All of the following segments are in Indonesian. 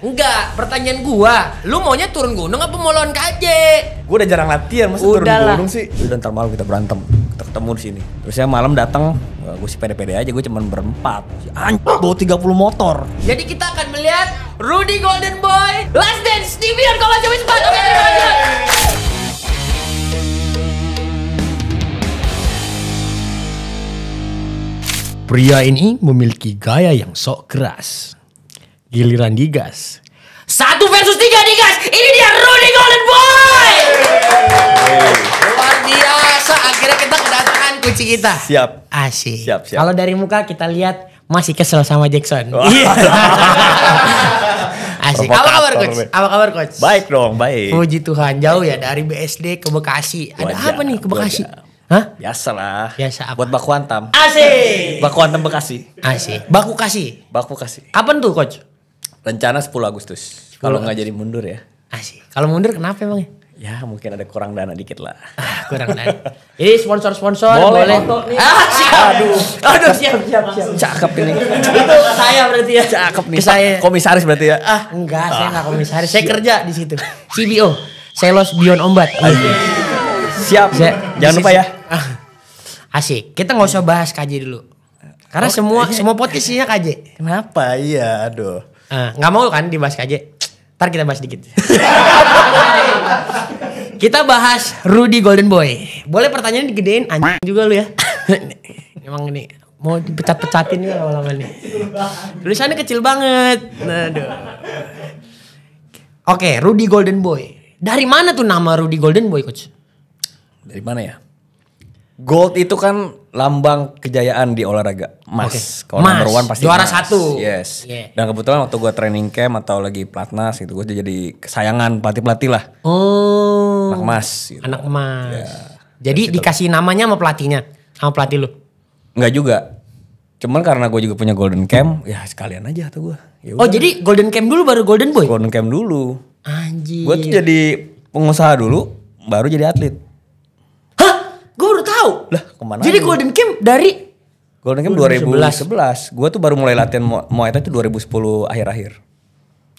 Enggak, pertanyaan gua, lu maunya turun gunung apa mau lawan KJ? Gua udah jarang latihan, masa turun gunung sih? Udah ntar malam kita berantem, kita ketemu di sini. terusnya malam datang, gua sih pede-pede aja, gua cuman berempat. Anjir, bawa 30 motor. Jadi kita akan melihat Rudy Golden Boy, Last Dance, TV dan kalau Jawa Cepat. Oke, Pria ini memiliki gaya yang sok keras giliran digas. Satu versus tiga digas. Ini dia Rudy Golden Boy. Luar biasa. Akhirnya kita kedatangan kunci kita. Siap. Asyik. Siap, siap. Kalau dari muka kita lihat masih kesel sama Jackson. Asyik. Iya. Asik. Apa kabar coach? Apa kabar coach? Baik dong, baik. Puji Tuhan, jauh ya dari BSD ke Bekasi. Ada Wajar, apa nih ke Bekasi? Wajar. Hah? Biasalah. Biasa apa? Buat baku antam. Asik. Baku antam Bekasi. Asik. Baku kasih. Baku kasih. Kapan tuh coach? Rencana 10 Agustus. Kalau nggak jadi mundur ya. Asik. Kalau mundur kenapa emang? Ya, ya mungkin ada kurang dana dikit lah. Ah, kurang dana. Ini sponsor-sponsor boleh. boleh. Nih. Ah, siap. Aduh. Aduh, siap siap siap. Cakep ini. Itu saya berarti ya. Cakep nih. Saya komisaris berarti ya. Ah, enggak, ah. saya enggak komisaris. Saya kerja di situ. CBO. Selos Bion Ombat. Siap. Saya, Jangan lupa ya. Ah. Asik. Kita nggak usah bahas kaji dulu. Karena oh, semua iya. semua podcast isinya Kenapa? Iya, aduh. Eh, nggak mau kan dibahas aja ntar kita bahas dikit kita bahas Rudy Golden Boy boleh pertanyaan digedein anjing juga lu ya emang ini mau dipecat-pecatin ya lama-lama nih tulisannya kecil banget oke Rudy Golden Boy dari mana tuh nama Rudy Golden Boy coach dari mana ya Gold itu kan lambang kejayaan di olahraga. Mas, okay. kalau nomor one pasti juara mas. satu. Yes. Yeah. Dan kebetulan waktu gue training camp atau lagi pelatnas gitu, gue jadi kesayangan pelatih pelatih lah. Oh. Anak emas. Gitu. Anak emas. Ya. Jadi dikasih itu. namanya sama pelatihnya, sama pelatih lu? Enggak juga. Cuman karena gue juga punya golden camp, ya sekalian aja tuh gue. Ya oh jadi golden camp dulu baru golden boy? Golden camp dulu. Anjir. Gue tuh jadi pengusaha dulu, baru jadi atlet tahu. Lah, kemana? Jadi aja? Golden Kim dari Golden Camp 2011. 2011. Gue tuh baru mulai latihan Muay Thai itu 2010 akhir-akhir.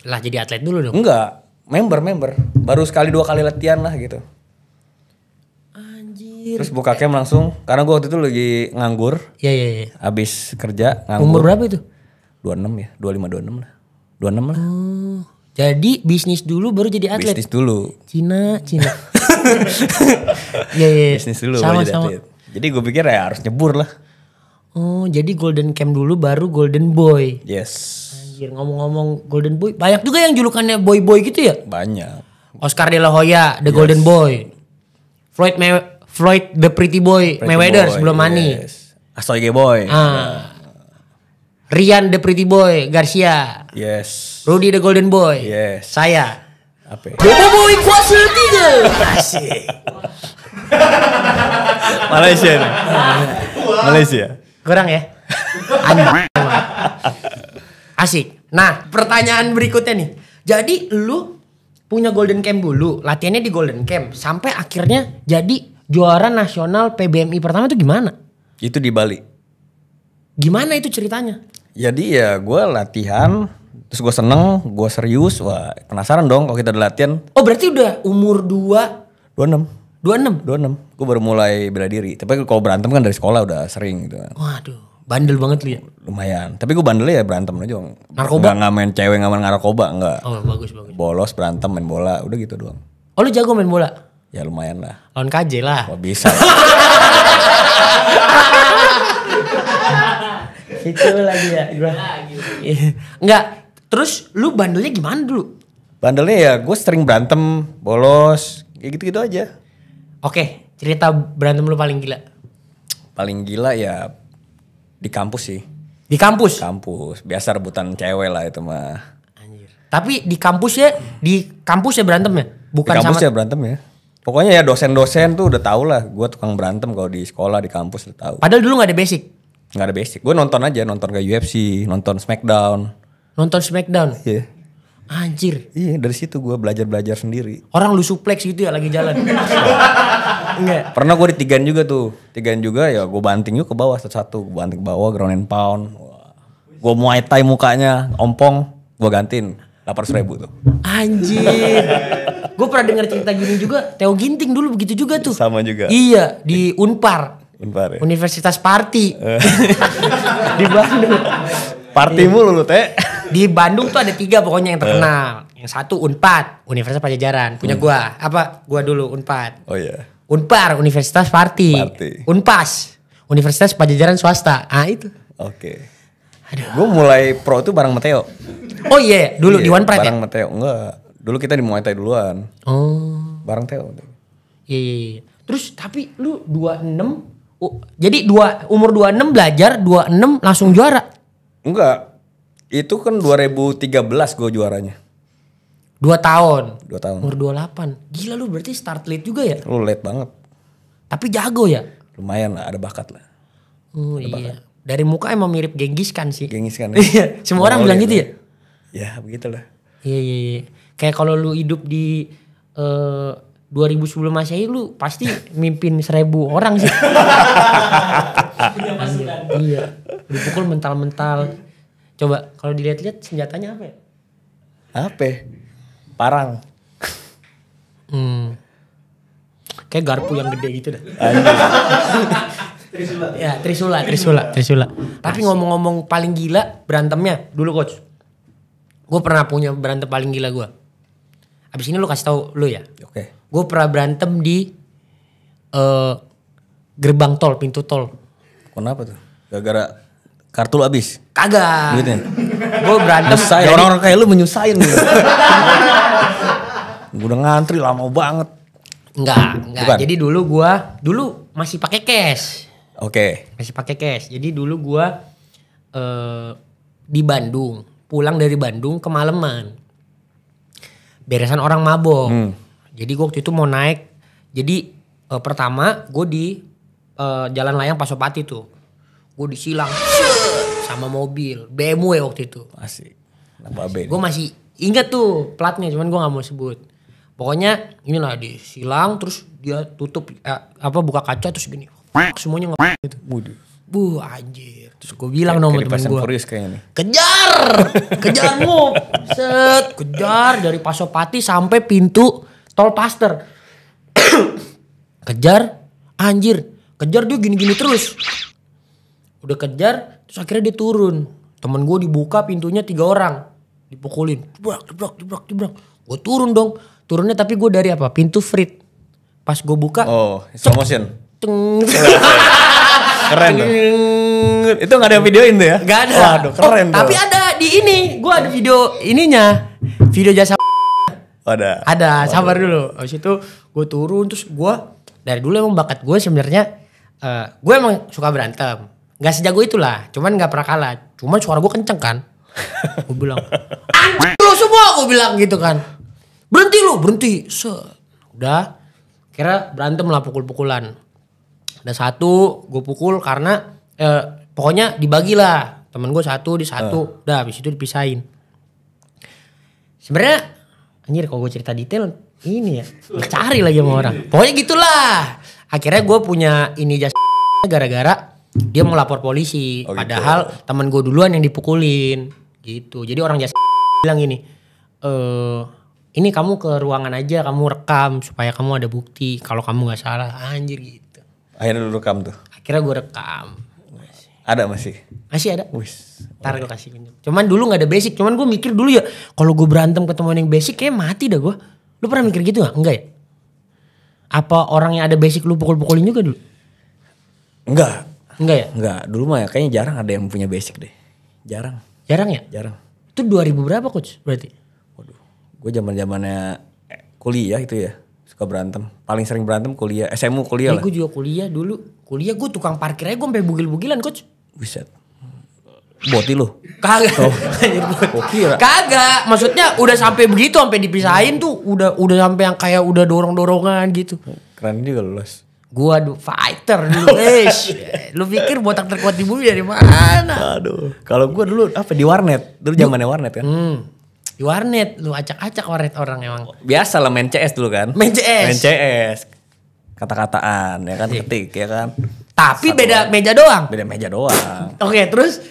Lah jadi atlet dulu dong? Enggak. Member-member. Baru sekali dua kali latihan lah gitu. Anjir. Terus buka camp langsung. Karena gue waktu itu lagi nganggur. Iya, iya, iya. Abis kerja nganggur. Umur berapa itu? 26 ya. 25, 26 lah. 26 lah. Hmm, Jadi bisnis dulu baru jadi atlet. Bisnis dulu. Cina, Cina. Iya, iya iya. Bisnis dulu sama, sama. Jadi gue pikir ya harus nyebur lah. Oh, jadi Golden Camp dulu baru Golden Boy. Yes. Anjir, ngomong-ngomong Golden Boy, banyak juga yang julukannya boy-boy gitu ya? Banyak. Oscar De La Hoya, The yes. Golden Boy. Floyd May Floyd The Pretty Boy, Pretty Mayweather boy, sebelum yes. Mani. Boy. Ah. Nah. Rian The Pretty Boy, Garcia. Yes. Rudy The Golden Boy. Yes. Saya. Apa? mau kuasa tiga. Asik. Malaysia nih. Malaysia. Kurang ya? Anjing. Asik. Nah, pertanyaan berikutnya nih. Jadi lu punya Golden Camp dulu, latihannya di Golden Camp sampai akhirnya jadi juara nasional PBMI pertama itu gimana? Itu di Bali. Gimana itu ceritanya? Jadi ya gue latihan hmm Terus gue seneng, gue serius, wah penasaran dong kalau kita udah latihan. Oh berarti udah umur 2? 26. 26? 26. Gue baru mulai bela diri. Tapi kalau berantem kan dari sekolah udah sering gitu. Waduh. Bandel banget lu ya? Lumayan. Tapi gue bandel ya berantem aja. Narkoba? Gak, main cewek, gak main narkoba, enggak. Oh bagus, bagus. Bolos, berantem, main bola. Udah gitu doang. Oh lu jago main bola? Ya lumayan lah. Lawan KJ lah. Kok bisa. Itu lagi ya. Enggak. Terus lu bandelnya gimana dulu? Bandelnya ya gue sering berantem, bolos, kayak gitu-gitu aja. Oke, cerita berantem lu paling gila? Paling gila ya di kampus sih. Di kampus? Kampus, biasa rebutan cewek lah itu mah. Anjir. Tapi di kampus ya di kampus ya berantem ya? Bukan di kampus sama... ya berantem ya. Pokoknya ya dosen-dosen tuh udah tau lah, gue tukang berantem kalau di sekolah, di kampus udah tau. Padahal dulu gak ada basic? Gak ada basic, gue nonton aja, nonton kayak UFC, nonton Smackdown. Nonton Smackdown. Iya. Anjir. Iya, dari situ gue belajar-belajar sendiri. Orang lu suplex gitu ya lagi jalan. Enggak. Pernah gue ditigan juga tuh. Tigan juga ya gue banting yuk ke bawah satu-satu. Gue banting ke bawah ground and pound. Gue muay thai mukanya, ompong. Gue gantiin. 800 ribu tuh. Anjir. gue pernah dengar cerita gini juga. Theo Ginting dulu begitu juga tuh. Sama juga. Iya, di Unpar. Bentar Ya? Universitas Parti. Eh. di Bandung. Parti iya. mulu lu teh. Di Bandung tuh ada tiga pokoknya yang eh. terkenal. Yang satu Unpad, Universitas Pajajaran, punya hmm. gua. Apa? Gua dulu Unpad. Oh iya. Yeah. Unpar, Universitas Parti. Parti. Unpas, Universitas Pajajaran Swasta. Ah itu. Oke. Okay. Gue mulai pro tuh bareng Mateo. Oh iya, yeah. dulu yeah, di One iya, Pride ya? bareng ya? Mateo, enggak. Dulu kita di Muay Thai duluan. Oh. Bareng Teo. Iya, yeah, iya, yeah, Terus tapi lu 26 jadi dua umur 26 belajar, 26 langsung juara. Enggak. Itu kan 2013 gue juaranya. Dua tahun. Dua tahun. Umur 28. Gila lu berarti start late juga ya? Lu late banget. Tapi jago ya? Lumayan lah, ada bakat lah. Oh ada iya. Bakat. Dari muka emang mirip genggis kan sih. genggis kan. Ya? Iya. Semua orang oh, bilang iya gitu ya? Ya begitulah. Iya iya iya. Kayak kalau lu hidup di uh, 2000 sebelum masehi lu pasti mimpin seribu orang sih. iya. Dipukul mental-mental. Coba kalau dilihat-lihat senjatanya apa ya? Apa? Parang. Hmm. Kayak garpu yang gede gitu dah. Trisula. Ya, Trisula, Trisula, Trisula. Tapi ngomong-ngomong paling gila berantemnya dulu coach. Gue pernah punya berantem paling gila gue abis ini lu kasih tau lu ya oke okay. gue pernah berantem di uh, gerbang tol pintu tol kenapa tuh gara-gara kartu lu habis kagak gue berantem orang-orang kayak lu menyusahin gitu. gue udah ngantri lama banget Enggak, enggak. Bukan. Jadi dulu gue, dulu masih pakai cash. Oke. Okay. Masih pakai cash. Jadi dulu gue eh, di Bandung, pulang dari Bandung ke Maleman beresan orang mabok. Hmm. Jadi gue waktu itu mau naik. Jadi uh, pertama gue di uh, Jalan Layang Pasopati tuh. Gue disilang sama mobil BMW waktu itu. Asik. Gue masih ingat tuh platnya, cuman gue gak mau sebut. Pokoknya inilah disilang terus dia tutup eh, apa buka kaca terus gini. Semuanya nge gitu. Buh anjir. Terus gue bilang dong sama temen gue. Kejar! Kejar mu! Set! Kejar dari Pasopati sampai pintu tol Paster. kejar. Anjir. Kejar dia gini-gini terus. Udah kejar. Terus akhirnya dia turun. Temen gue dibuka pintunya tiga orang. Dipukulin. Jebrak, jebrak, jebrak, jebrak. Gue turun dong. Turunnya tapi gue dari apa? Pintu frit. Pas gue buka. Oh, slow motion. Ceng. Keren itu Itu gak ada yang videoin tuh ya? Gak ada. Waduh, keren oh, Tapi ada di ini, gue ada video ininya, video jasa. Ada. Ada, sabar dulu. Habis itu gue turun terus gue dari dulu emang bakat gue sebenarnya uh, eh, gue emang suka berantem Gak sejago itulah cuman gak pernah kalah cuman suara gue kenceng kan gue bilang anjir lo semua gue bilang gitu kan berhenti lu, berhenti Se udah kira berantem lah pukul-pukulan ada satu gue pukul karena eh, pokoknya dibagilah temen gue satu di satu uh. udah habis itu dipisahin sebenarnya anjir kalau gue cerita detail ini ya cari lagi sama orang pokoknya gitulah akhirnya gue punya ini jas gara-gara dia mau lapor polisi oh, gitu. padahal temen gue duluan yang dipukulin gitu jadi orang jas bilang ini eh ini kamu ke ruangan aja kamu rekam supaya kamu ada bukti kalau kamu nggak salah anjir gitu akhirnya lu rekam tuh akhirnya gue rekam ada masih. Masih ada. Wis. Ntar gue kasih pinjam. Cuman dulu gak ada basic. Cuman gue mikir dulu ya kalau gue berantem ketemu yang basic kayak mati dah gue. Lu pernah mikir gitu gak? Enggak ya? Apa orang yang ada basic lu pukul-pukulin juga dulu? Enggak. Enggak ya? Enggak. Dulu mah ya, kayaknya jarang ada yang punya basic deh. Jarang. Jarang ya? Jarang. Itu 2000 berapa coach berarti? Waduh. Gue zaman zamannya eh, kuliah itu ya suka berantem. Paling sering berantem kuliah, eh, SMU kuliah eh, Gue juga kuliah dulu. Kuliah gue tukang parkir aja gue sampai bugil-bugilan coach. Buset. Boti lu. Kagak. Oh. Kagak. Maksudnya udah sampai begitu sampai dipisahin tuh udah udah sampai yang kayak udah dorong-dorongan gitu. Keren juga lu, Los. Gua aduh, fighter dulu, guys. Eh, lu pikir botak terkuat di bumi dari mana? Aduh. Kalau gua dulu apa di warnet, dulu zamannya warnet kan. Hmm di warnet lu acak-acak warnet orang emang biasa lah main CS dulu kan main CS main CS kata-kataan ya kan iya. ketik ya kan tapi Satu beda meja doang beda meja doang oke okay, terus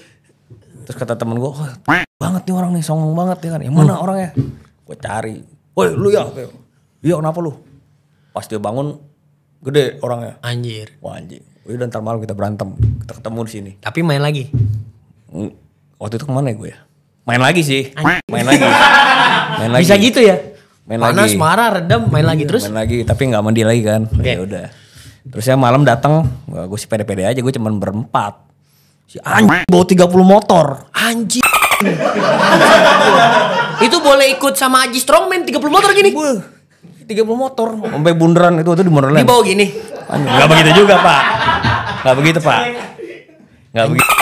terus kata temen gua oh, banget nih orang nih songong banget ya kan yang mana hmm. orangnya gua cari woi lu ya iya kenapa lu pas dia bangun gede orangnya anjir wah anjir udah ntar malam kita berantem kita ketemu di sini tapi main lagi waktu itu kemana ya gue ya main lagi sih main lagi main lagi bisa gitu ya main panas lagi. marah redam main lagi iya, terus main lagi tapi nggak mandi lagi kan okay. ya udah terus ya malam datang gue si pede-pede aja gue cuman berempat si anjing bawa 30 motor anjing itu boleh ikut sama Aji Strongman 30 motor gini tiga puluh motor sampai bundaran itu itu di Di bawah gini nggak begitu juga pak nggak begitu pak nggak begitu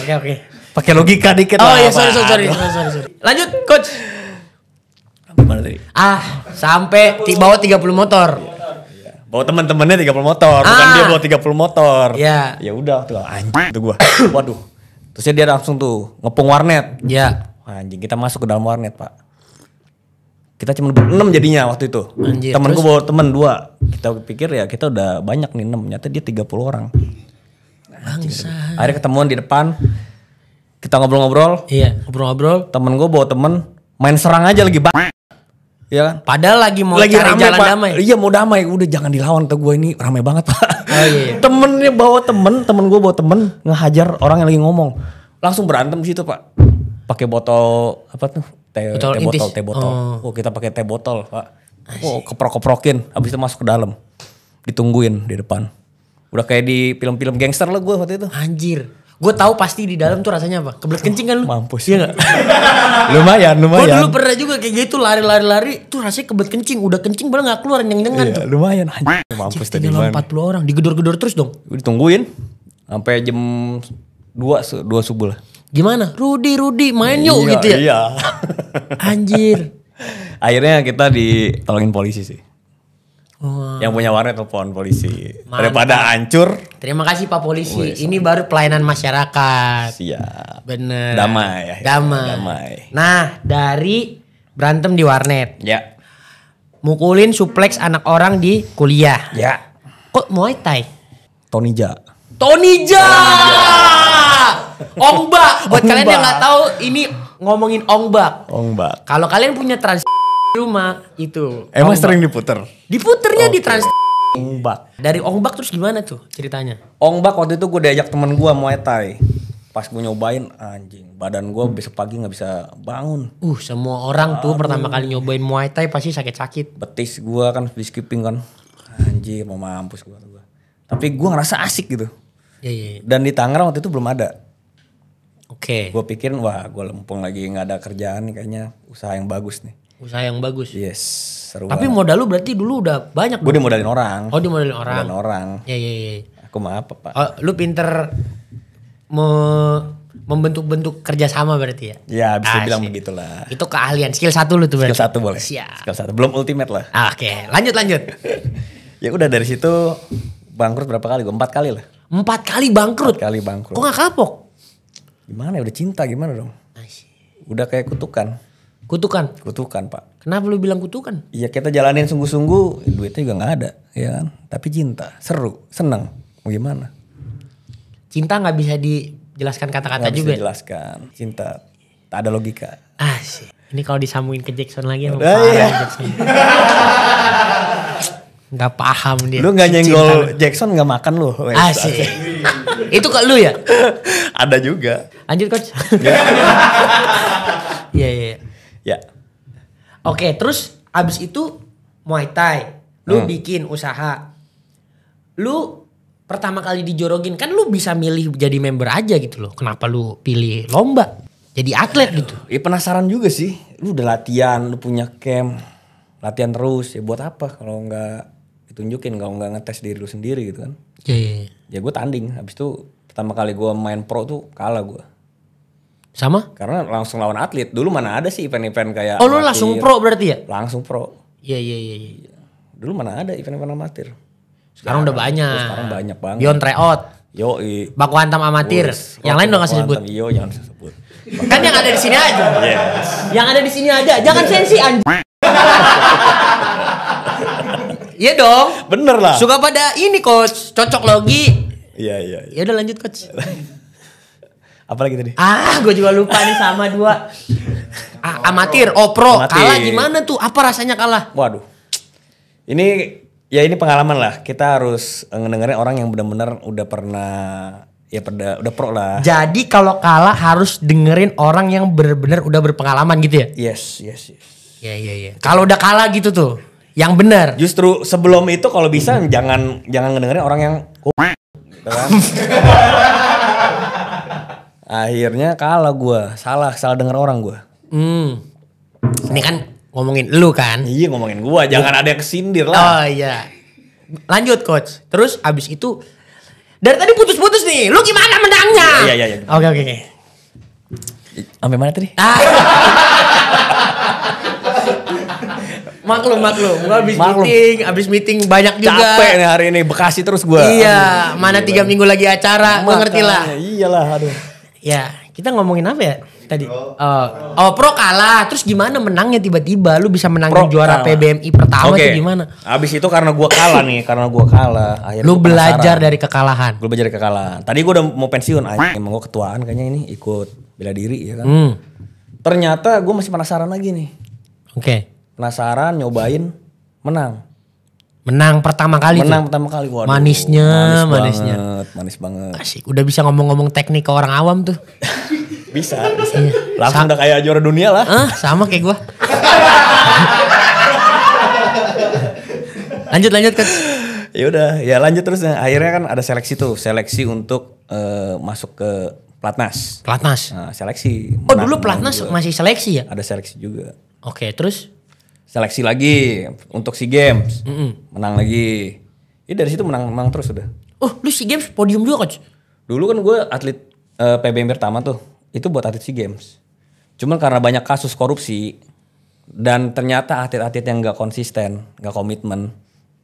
oke oke Pakai logika dikit Oh iya sorry sorry, sorry sorry sorry. Lanjut coach. Mana tadi? Ah, sampai bawa 30 motor. Bawa teman-temannya 30 motor, ah. bukan dia bawa 30 motor. Iya. Ya udah tuh anjing tuh gua. Waduh. terus dia langsung tuh ngepung warnet. Iya. Anjing, kita masuk ke dalam warnet, Pak kita cuma enam jadinya waktu itu. Anjir, temen gua bawa temen dua. Kita pikir ya kita udah banyak nih enam. Ternyata dia 30 orang. Bangsa. Akhirnya ketemuan di depan kita ngobrol-ngobrol. Iya, ngobrol-ngobrol. Temen gue bawa temen main serang aja lagi bang. Iya kan? Padahal lagi mau lagi cari jalan pak. damai. Iya mau damai, udah jangan dilawan tuh gue ini ramai banget pak. Oh, iya, iya. Temennya bawa temen, temen gue bawa temen ngehajar orang yang lagi ngomong, langsung berantem situ pak. Pakai botol apa tuh? Teh botol, teh botol, teh botol. Oh. oh kita pakai teh botol pak. Oh keprok-keprokin, habis itu masuk ke dalam, ditungguin di depan. Udah kayak di film-film gangster lah gue waktu itu. Anjir. Gue tau pasti di dalam tuh rasanya apa. Kebelet kencing kan lu? Mampus. Iya gak? lumayan, lumayan. Gue dulu pernah juga kayak gitu lari-lari-lari. Tuh rasanya kebelet kencing. Udah kencing baru gak keluar yang dengan iya, tuh. Lumayan. Anjir, mampus tadi. Tinggal 40 orang. Digedor-gedor terus dong. Ditungguin. Sampai jam 2, 2 subuh lah. Gimana? Rudi, Rudi main yuk iya, gitu ya? Iya. Anjir. Akhirnya kita ditolongin polisi sih. Wow. Yang punya warnet telepon polisi. Mantap. Daripada hancur. Terima kasih Pak Polisi. Ini baru pelayanan masyarakat. Siap. Bener. Damai Damai. Damai. Nah, dari berantem di warnet. Ya. Mukulin suplex anak orang di kuliah. Ya. Kok Muay Thai? Tony Ja. Tony Ja. Ongbak. Buat Ongba. kalian yang nggak tahu ini ngomongin ongbak ongbak Kalau kalian punya trans rumah itu. Emang ombak. sering diputer? Diputernya okay. di trans Ongbak. Dari Ongbak terus gimana tuh ceritanya? Ongbak waktu itu gue diajak temen gue Muay Thai. Pas gue nyobain anjing, badan gue besok pagi nggak bisa bangun. Uh, semua orang Aduh. tuh pertama kali nyobain Muay Thai pasti sakit-sakit. Betis gue kan di skipping kan. Anjing mau mampus gue. Tapi gue ngerasa asik gitu. Iya, iya, iya. Dan di Tangerang waktu itu belum ada. Oke. Okay. Gue pikirin wah gue lempeng lagi nggak ada kerjaan nih kayaknya usaha yang bagus nih usaha yang bagus. Yes, seru. Tapi banget. modal lu berarti dulu udah banyak. Gue dimodalin orang. Oh, dimodalin orang. Modalin orang. Iya, iya, iya. Aku mah apa, Pak? Oh, lu pinter me membentuk-bentuk kerjasama berarti ya? Ya bisa ah, bilang begitulah. Itu keahlian skill satu lu tuh berarti. Skill satu boleh. Siap. Skill satu belum ultimate lah. Ah, Oke, okay. lanjut lanjut. ya udah dari situ bangkrut berapa kali? Gue empat kali lah. Empat kali bangkrut. Empat kali bangkrut. Kok gak kapok? Gimana ya udah cinta gimana dong? Ah, udah kayak kutukan. Kutukan. Kutukan, Pak. Kenapa lu bilang kutukan? Iya, kita jalanin sungguh-sungguh, duitnya juga nggak ada, ya kan? Tapi cinta, seru, seneng. Mau gimana? Cinta nggak bisa dijelaskan kata-kata juga. Bisa ya? dijelaskan. Cinta tak ada logika. Ah, sih. Ini kalau disambungin ke Jackson lagi emang parah iya. Ya, Jackson. gak paham dia. Lu gak nyenggol cinta. Jackson gak makan lu. Ah Asik. Itu kok lu ya? ada juga. Lanjut coach. Iya, iya. iya, iya. Ya. Oke, okay, terus abis itu Muay Thai, lu hmm. bikin usaha, lu pertama kali dijorogin kan lu bisa milih jadi member aja gitu loh. Kenapa lu pilih lomba? Jadi atlet gitu. Ya penasaran juga sih. Lu udah latihan, lu punya camp, latihan terus. Ya buat apa kalau nggak ditunjukin, kalau nggak ngetes diri lu sendiri gitu kan? Iya. Yeah, yeah, yeah. Ya gue tanding. Abis itu pertama kali gue main pro tuh kalah gue sama? Karena langsung lawan atlet. Dulu mana ada sih event-event kayak Oh, lu langsung pro berarti ya? Langsung pro. Iya, iya, iya, iya. Dulu mana ada event-event amatir. Sekarang, udah banyak. Oh, sekarang banyak banget. Beyond tryout. Yo, i. Baku hantam amatir. Yang lain udah gak sebut. Yo, jangan sebut. kan yang ada di sini aja. Yes. Yang ada di sini aja. Jangan sensi anjing. Iya dong. Bener lah. Suka pada ini coach, cocok logi. Iya iya. iya. Ya udah lanjut coach. apa lagi tadi? Ah, gue juga lupa nih sama dua. amatir, oh pro, amatir. kalah gimana tuh? Apa rasanya kalah? Waduh. Ini ya ini pengalaman lah. Kita harus eh, ngedengerin orang yang benar-benar udah pernah ya pada udah pro lah. Jadi kalau kalah harus dengerin orang yang benar-benar udah berpengalaman gitu ya? Yes, yes, yes. ya ya ya Kalau udah kalah gitu tuh, yang benar. Justru sebelum itu kalau bisa hmm. jangan jangan ngedengerin orang yang gitu Akhirnya kalah gue, salah salah dengar orang gue. Hmm. Ini kan ngomongin lu kan? Iya ngomongin gue, jangan ada yang kesindir lah. Oh iya. Lanjut coach. Terus abis itu dari tadi putus-putus nih, lu gimana menangnya? Iya iya iya. iya. Oke oke oke. Sampai mana tadi? Ah. maklum maklum gue abis maklum. meeting abis meeting banyak juga capek nih hari ini bekasi terus gue iya aduh, mana tiga minggu lagi acara gue ngerti lah iyalah aduh Ya, kita ngomongin apa ya tadi? Pro. Oh, oh pro kalah. Terus gimana menangnya tiba-tiba? Lu bisa menangin pro juara kalah. PBMI pertama okay. tuh gimana? Abis itu karena gua kalah nih, karena gua kalah. Akhirnya lu gua belajar dari kekalahan. Gua belajar dari kekalahan. Tadi gua udah mau pensiun, aja, emang gua ketuaan kayaknya ini ikut bela diri ya kan. Hmm. Ternyata gua masih penasaran lagi nih. Oke. Okay. Penasaran, nyobain, menang. Menang pertama kali Menang tuh. pertama kali. Waduh, manisnya, manis manisnya. Banget, manis banget. Asik, udah bisa ngomong-ngomong teknik ke orang awam tuh. bisa, bisa. Iya. Langsung Sa udah kayak juara dunia lah. Ah, sama kayak gue. lanjut, lanjut kan. Ya udah, ya lanjut terus. Akhirnya kan ada seleksi tuh, seleksi untuk uh, masuk ke Platnas. Platnas. Nah, seleksi. oh, dulu Platnas masih seleksi ya? Ada seleksi juga. Oke, okay, terus seleksi lagi untuk si Games. Mm -hmm. Menang lagi. Ya dari situ menang menang terus udah. Oh, lu si Games podium juga coach? Dulu kan gue atlet uh, eh, PBM pertama tuh. Itu buat atlet si Games. Cuman karena banyak kasus korupsi dan ternyata atlet-atlet yang gak konsisten, gak komitmen.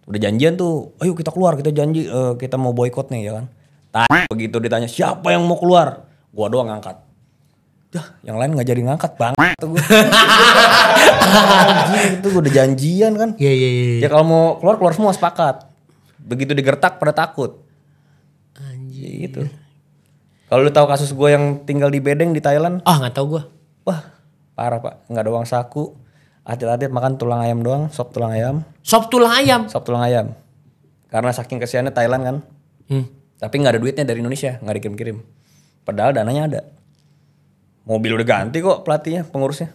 Udah janjian tuh, ayo kita keluar, kita janji uh, kita mau boykot nih ya kan. Tanya, begitu ditanya siapa yang mau keluar, gue doang angkat. Dah, yang lain nggak jadi ngangkat bang. itu gue. itu gue udah janjian kan. Iya, iya iya iya. Ya kalau mau keluar keluar semua sepakat. Begitu digertak pada takut. Anjir. Gitu. Kalau lu tahu kasus gue yang tinggal di bedeng di Thailand? Ah oh, nggak tahu gue. Wah parah pak, nggak ada uang saku. Atlet-atlet makan tulang ayam doang, sop tulang ayam. Sop tulang ayam. Sop tulang ayam. Karena saking kesiannya Thailand kan. Hmm. Tapi nggak ada duitnya dari Indonesia, nggak dikirim-kirim. Padahal dananya ada. Mobil udah ganti kok pelatihnya, pengurusnya.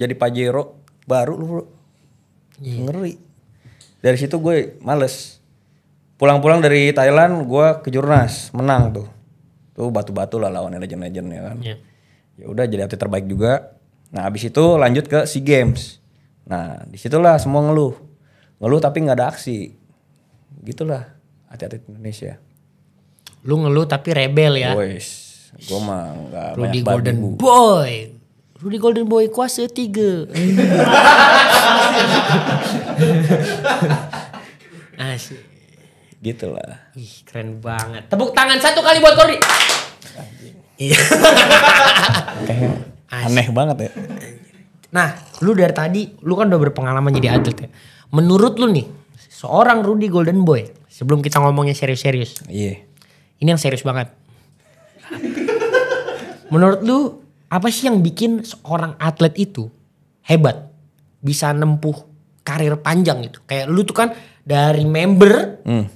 Jadi Pajero baru lu, Bro. Yeah. Ngeri. Dari situ gue males. Pulang-pulang dari Thailand gue ke Jurnas, menang tuh. Tuh batu-batu lah lawan legend-legend ya kan. Yeah. Ya udah jadi atlet terbaik juga. Nah, abis itu lanjut ke SEA Games. Nah, disitulah semua ngeluh. Ngeluh tapi nggak ada aksi. Gitulah atlet-atlet Indonesia. Lu ngeluh tapi rebel ya. Gue mah gak Rudy Golden bu. Boy. Rudy Golden Boy kuasa tiga. Ah Gitu lah. Ih, keren banget. Tepuk tangan satu kali buat Kordi. Iya. Aneh banget ya. Nah, lu dari tadi, lu kan udah berpengalaman jadi atlet ya. Menurut lu nih, seorang Rudy Golden Boy, sebelum kita ngomongnya serius-serius. Iya. Ini yang serius banget. Menurut lu apa sih yang bikin seorang atlet itu hebat? Bisa nempuh karir panjang gitu. Kayak lu tuh kan dari member hmm.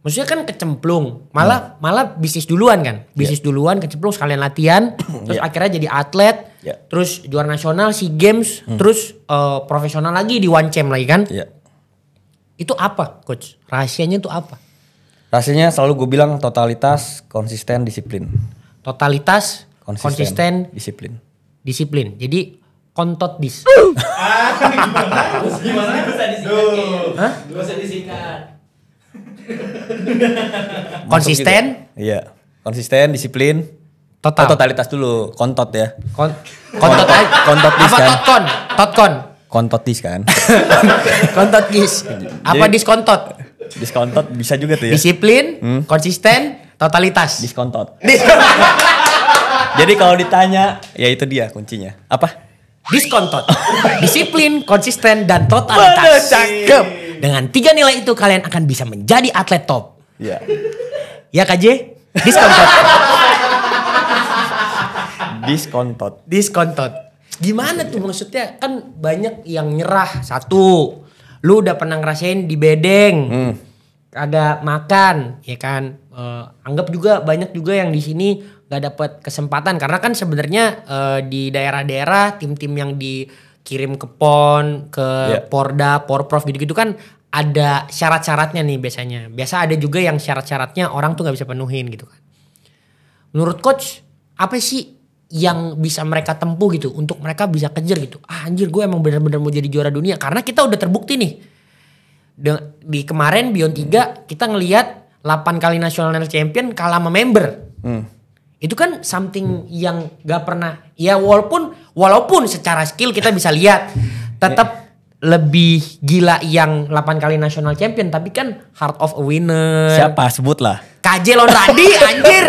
maksudnya kan kecemplung, malah hmm. malah bisnis duluan kan. Iya. Bisnis yeah. duluan kecemplung sekalian latihan, iya. terus yeah. akhirnya jadi atlet, yeah. terus juara nasional, SEA Games, hmm. terus uh, profesional lagi di One Champ lagi kan. Yeah. Itu apa, coach? Rahasianya itu apa? Rasanya selalu gue bilang totalitas, konsisten, disiplin totalitas, konsisten, konsisten disiplin. Disiplin. Jadi kontot dis. Gimana bisa disingkat? Bisa disingkat. Konsisten? Gitu. Iya. Konsisten, disiplin. Total. Oh, totalitas dulu, kontot ya. Kon kontot kontot, kontot dis kan. kan? Apa totkon? Totkon. Kontot dis kan. kontot dis. Apa diskontot? Diskontot bisa juga tuh ya. Disiplin, hmm? konsisten, Totalitas. Diskontot. Jadi kalau ditanya, ya itu dia kuncinya. Apa? Diskontot. Disiplin, konsisten, dan totalitas. Bener, cakep. Dengan tiga nilai itu kalian akan bisa menjadi atlet top. Iya. Ya KJ? Diskontot. Diskontot. Diskontot. Gimana tuh maksudnya? Kan banyak yang nyerah. Satu, lu udah pernah ngerasain di bedeng. Hmm. Ada makan, ya kan? uh, anggap juga banyak juga yang di sini nggak dapat kesempatan karena kan sebenarnya uh, di daerah-daerah tim-tim yang dikirim ke pon, ke yeah. porda, porprov gitu-gitu kan ada syarat-syaratnya nih biasanya. Biasa ada juga yang syarat-syaratnya orang tuh nggak bisa penuhin gitu kan. Menurut coach apa sih yang bisa mereka tempuh gitu untuk mereka bisa kejar gitu. Ah anjir gue emang bener-bener mau jadi juara dunia karena kita udah terbukti nih. di kemarin Beyond 3 kita ngelihat 8 kali national champion kalah sama member. Hmm. Itu kan something yang gak pernah ya walaupun walaupun secara skill kita bisa lihat tetap lebih gila yang 8 kali nasional champion tapi kan heart of a winner. Siapa sebutlah. KJ Lon Radi anjir.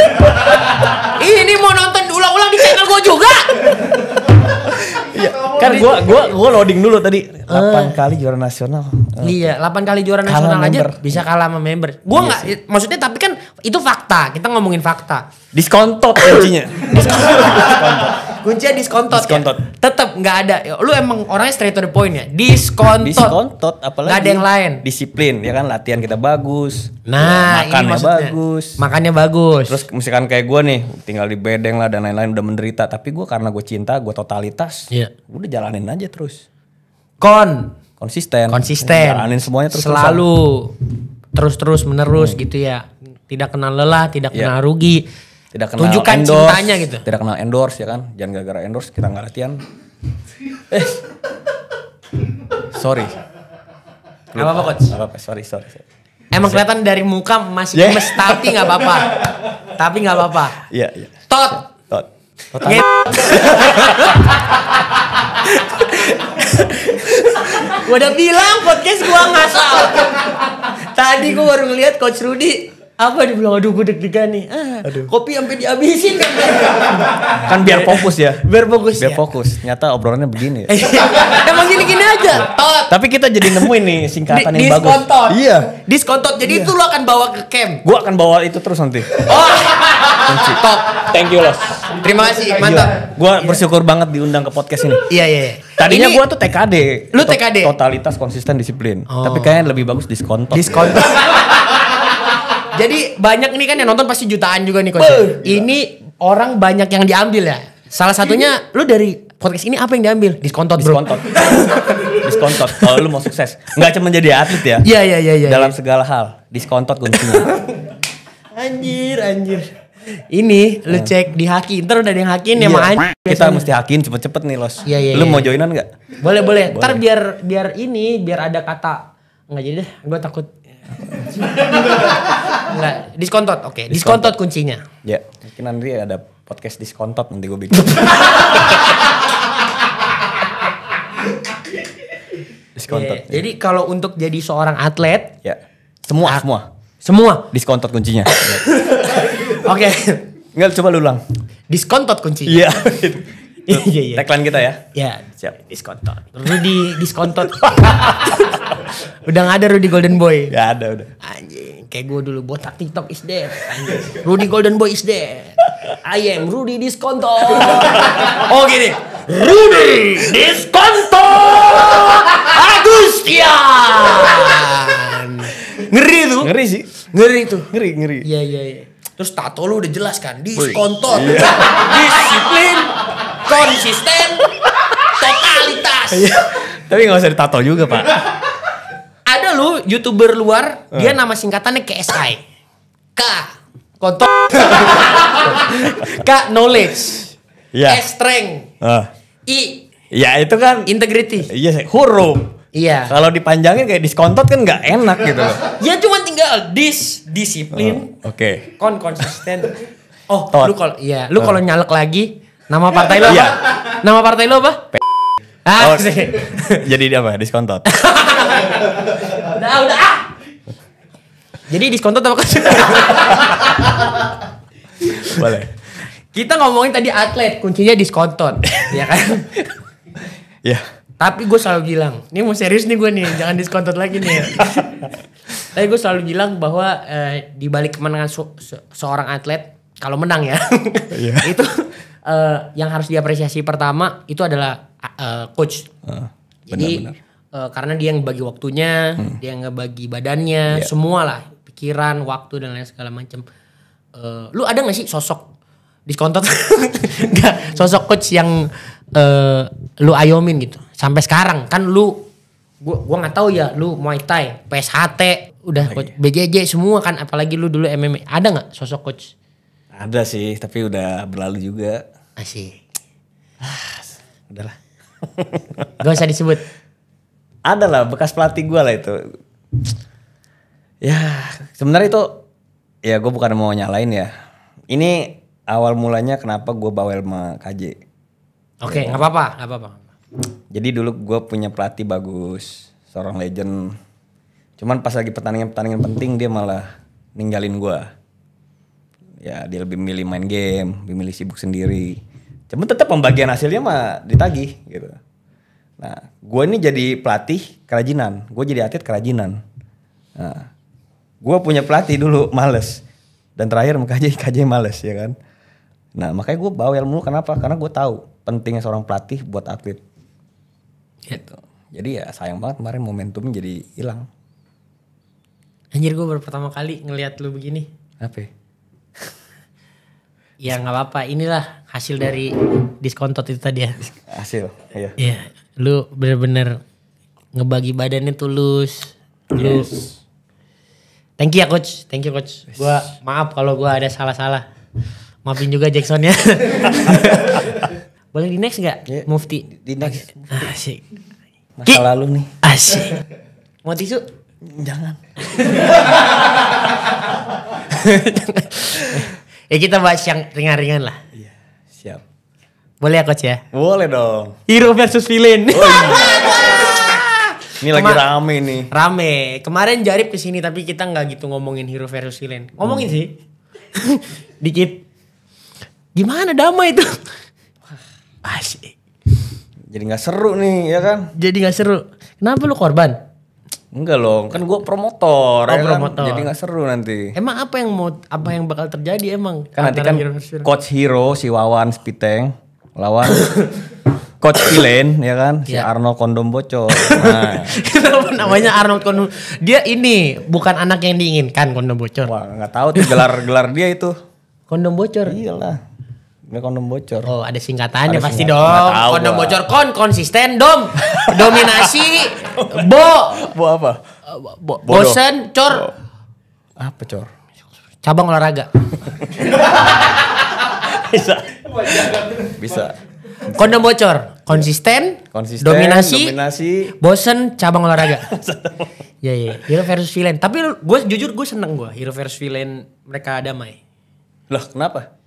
Ini mau nonton ulang-ulang di channel gue juga kan gua gua gua loading dulu tadi. delapan uh, kali juara nasional. Uh, iya, delapan kali juara nasional aja bisa kalah sama member. Gua enggak iya maksudnya tapi kan itu fakta. Kita ngomongin fakta. Diskontot ya, Diskontot kuncinya diskontot, ya. diskontot. ya tetap nggak ada ya, lu emang orangnya straight to the point ya diskontot diskontot apalagi gak ada yang lain disiplin ya kan latihan kita bagus nah ya, makannya bagus makannya bagus terus misalkan kayak gue nih tinggal di bedeng lah dan lain-lain udah menderita tapi gue karena gue cinta gue totalitas yeah. udah jalanin aja terus kon konsisten konsisten jalanin semuanya terus selalu terus terus menerus hmm. gitu ya tidak kenal lelah tidak yeah. Iya. rugi tidak kenal tunjukkan endorse, cintanya gitu tidak kenal endorse ya kan jangan gara-gara endorse kita nggak latihan eh sorry nggak apa-apa coach nggak apa-apa sorry sorry, sorry. Emang kelihatan dari muka masih yeah. gemes tapi nggak apa-apa. tapi nggak apa-apa. Iya, iya. Yeah. Tot. Tot. Tot. gua udah bilang podcast gua ngasal. Tadi gua baru ngeliat Coach Rudy apa bilang aduh gue deg-degan nih ah, aduh. kopi sampai dihabisin kan kan biar fokus ya biar fokus biar ya. fokus nyata obrolannya begini ya. emang gini gini aja tapi kita jadi nemuin nih singkatan Di, yang bagus diskontot iya diskontot jadi iya. itu lo akan bawa ke camp gue akan bawa itu terus nanti oh top thank you los terima kasih iya. mantap gue iya. bersyukur banget diundang ke podcast ini iya iya, iya. tadinya gue tuh TKD lu TKD totalitas konsisten disiplin tapi oh. kayaknya lebih bagus diskontot diskontot Jadi banyak nih kan yang nonton pasti jutaan juga nih coach. Eh, ini orang banyak yang diambil ya. Salah satunya iya. lu dari podcast ini apa yang diambil? Diskontot, bro. Diskontot. diskontot. Kalau lu mau sukses, nggak cuma jadi atlet ya. Iya, iya, iya, iya. Dalam iya. segala hal, diskontot kuncinya. anjir, anjir. Ini lu eh. cek di haki, ntar udah ada yang hakin ya iya. Kita mesti hakin cepet-cepet nih, Los. Iya, iya, lu iya. mau joinan nggak? Boleh, boleh. Ntar biar biar ini, biar ada kata. Nggak jadi deh, gue takut Nah, diskontot. Oke, okay. diskontot. diskontot kuncinya. Ya, mungkin nanti ada podcast diskontot nanti gue bikin. diskontot. Yeah. Ya. Jadi kalau untuk jadi seorang atlet, ya. Semua ah, semua. Semua diskontot kuncinya. Oke. Okay. Enggak coba lu ulang. Diskontot kuncinya. Iya. Iya, iya. Tagline kita ya. Iya. Siap. Diskontot. Rudy diskontot udah gak ada Rudy Golden Boy. Gak ada udah. Anjing, kayak gue dulu botak TikTok is dead. Rudy Golden Boy is dead. I am Rudy Diskonto. oh gini. Rudy Diskonto Agustian. Ngeri tuh. Ngeri sih. Ngeri tuh. Ngeri, ngeri. Iya, iya, iya. Terus tato lu udah jelas kan, diskonto iya. disiplin, konsisten, totalitas. Iya. Tapi gak usah ditato juga pak ada lu youtuber luar uh. dia eh. nama singkatannya KSI K kontol K knowledge yeah. S strength uh. I ya itu kan integrity iya huruf Iya. Kalau dipanjangin kayak diskontot kan nggak enak gitu Ya cuma tinggal dis disiplin. Oh, Oke. Okay. Kon konsisten. Oh, Tot. lu kalau iya, lu kalau nyalek lagi nama partai lo apa? yeah. Nama partai lo apa? P ah, oh, jadi apa? Diskontot. udah udah ah. Jadi diskon atau apa? Boleh. Kita ngomongin tadi atlet, kuncinya diskon diskonton, ya kan? ya yeah. Tapi gue selalu bilang, ini mau serius nih gue nih, jangan diskon diskonton lagi nih. Tapi gue selalu bilang bahwa eh, di balik kemenangan se se seorang atlet, kalau menang ya, yeah. itu eh, yang harus diapresiasi pertama itu adalah eh, coach. Uh, ah, benar, Jadi benar Eh, karena dia yang bagi waktunya, hmm. dia yang bagi badannya, yeah. semua lah, pikiran, waktu dan lain segala macam. Uh, eh, lu ada gak sih sosok diskontot? Enggak, sosok coach yang uh, lu ayomin gitu. Sampai sekarang kan lu gua gua nggak tahu ya lu Muay Thai, PSHT, udah oh, coach, iya. BJJ semua kan apalagi lu dulu MMA. Ada nggak sosok coach? Ada sih, tapi udah berlalu juga. Asih. Ah, udahlah. gak usah disebut ada lah bekas pelatih gue lah itu ya sebenarnya itu ya gue bukan mau nyalain ya ini awal mulanya kenapa gue bawel sama KJ oke okay, nggak ya. apa-apa nggak apa-apa jadi dulu gue punya pelatih bagus seorang legend cuman pas lagi pertandingan pertandingan penting dia malah ninggalin gue ya dia lebih milih main game lebih milih sibuk sendiri cuman tetap pembagian hasilnya mah ditagih gitu Nah, gue ini jadi pelatih kerajinan, gue jadi atlet kerajinan. Nah, gue punya pelatih dulu males dan terakhir mengkaji kaji males ya kan. Nah makanya gue bawel mulu kenapa? Karena gue tahu pentingnya seorang pelatih buat atlet. Gitu. Jadi ya sayang banget kemarin momentum jadi hilang. Anjir gue baru pertama kali ngelihat lu begini. Apa? ya nggak apa-apa. Inilah hasil dari iya. diskontot itu tadi ya. Hasil. Iya. Iya lu bener-bener ngebagi badannya tulus tulus thank you ya coach thank you coach gua maaf kalau gua ada salah-salah maafin juga Jackson ya boleh di next gak? yeah. Mufti di next asik masa lalu nih asik mau tisu jangan ya kita bahas yang ringan-ringan lah boleh ya coach ya? Boleh dong. Hero versus villain. Oh, iya. ini lagi rame nih. Rame. Kemarin Jarib kesini tapi kita nggak gitu ngomongin hero versus villain. Ngomongin hmm. sih. Dikit. Gimana damai itu? Asik. Jadi nggak seru nih ya kan? Jadi nggak seru. Kenapa lu korban? Enggak loh, kan gue promotor, oh, ya kan? promotor. Kan? jadi nggak seru nanti. Emang apa yang mau apa yang bakal terjadi emang? Kan nanti kan hero coach hero si Wawan Spiteng lawan Coach Kilen ya kan si yeah. Arnold Kondom bocor. Nah. Kenapa namanya Arnold Kondom? Dia ini bukan anak yang diinginkan Kondom bocor. Wah nggak tahu tuh gelar-gelar dia itu. Kondom bocor. Iyalah. dia kondom bocor. Oh, ada singkatannya ada pasti singkatan. dong. kondom gua. bocor kon konsisten dom. Dominasi bo. Bo apa? Bo, bo bosen cor. Bo. Apa cor? Cabang olahraga. Bisa. Kondom bocor, konsisten, konsisten dominasi, dominasi, bosen cabang olahraga. Iya iya, hero versus villain. Tapi gue jujur gue seneng gue hero versus villain mereka damai. loh kenapa?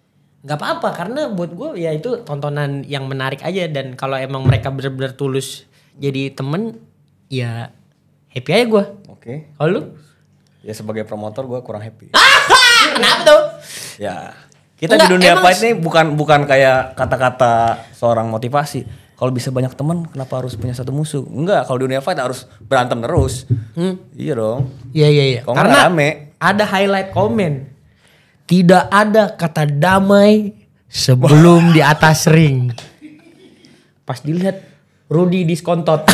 Gak apa-apa karena buat gue ya itu tontonan yang menarik aja dan kalau emang mereka benar-benar tulus jadi temen ya happy aja gue. Oke. Okay. Kalau lu? Ya sebagai promotor gue kurang happy. Kenapa tuh? Ya kita Enggak, di dunia pahit nih bukan bukan kayak kata-kata seorang motivasi. Kalau bisa banyak teman, kenapa harus punya satu musuh? Enggak, kalau dunia fight harus berantem terus. Hmm. Iya dong. Iya iya iya. Karena rame. ada highlight komen. Tidak ada kata damai sebelum di atas ring. Pas dilihat Rudi diskontot.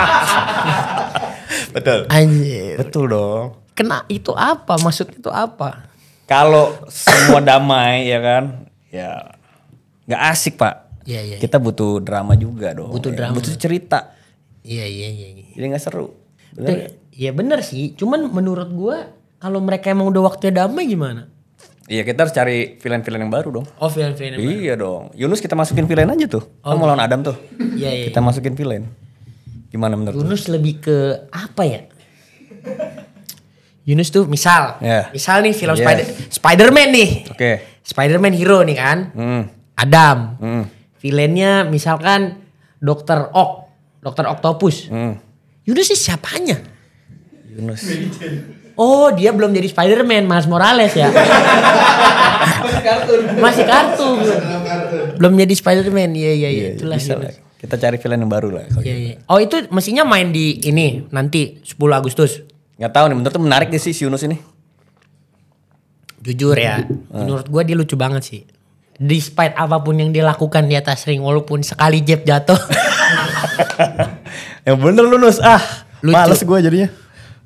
Betul. Anjir. Betul dong. Kena itu apa? Maksud itu apa? kalau semua damai ya kan, ya nggak asik pak. Iya, iya, kita iya. butuh drama juga dong. Butuh ya. drama. Butuh cerita. Iya iya iya. iya. Jadi nggak seru. Bener Iya ya bener sih. Cuman menurut gua kalau mereka emang udah waktunya damai gimana? Iya kita harus cari villain-villain yang baru dong. Oh villain-villain yang Iya dong. Yunus kita masukin villain aja tuh. Kan oh, mau lawan Adam tuh. Iya iya. Kita iya. masukin villain. Gimana menurut Yunus tuh? lebih ke apa ya? Yunus tuh misal, yeah. misal nih film yeah. Spider Spiderman nih, okay. Spiderman hero nih kan, mm. Adam, mm. villainnya misalkan Dokter Ok, Dokter Octopus, mm. Yunus sih siapanya? Yunus. Oh dia belum jadi Spiderman, Mas Morales ya? Masih kartu, Masih kartun. Belum jadi Spiderman, iya iya iya. Itulah Lah. Kita cari film yang baru lah. yeah. Gitu. Iya. Oh itu mestinya main di ini nanti 10 Agustus. Gak tahu nih, menurut tuh menarik gak sih si Yunus ini? Jujur ya, hmm. menurut gue dia lucu banget sih. Despite apapun yang dia lakukan di atas ring, walaupun sekali jeb jatuh. yang bener lu Nus, ah lucu. males gue jadinya.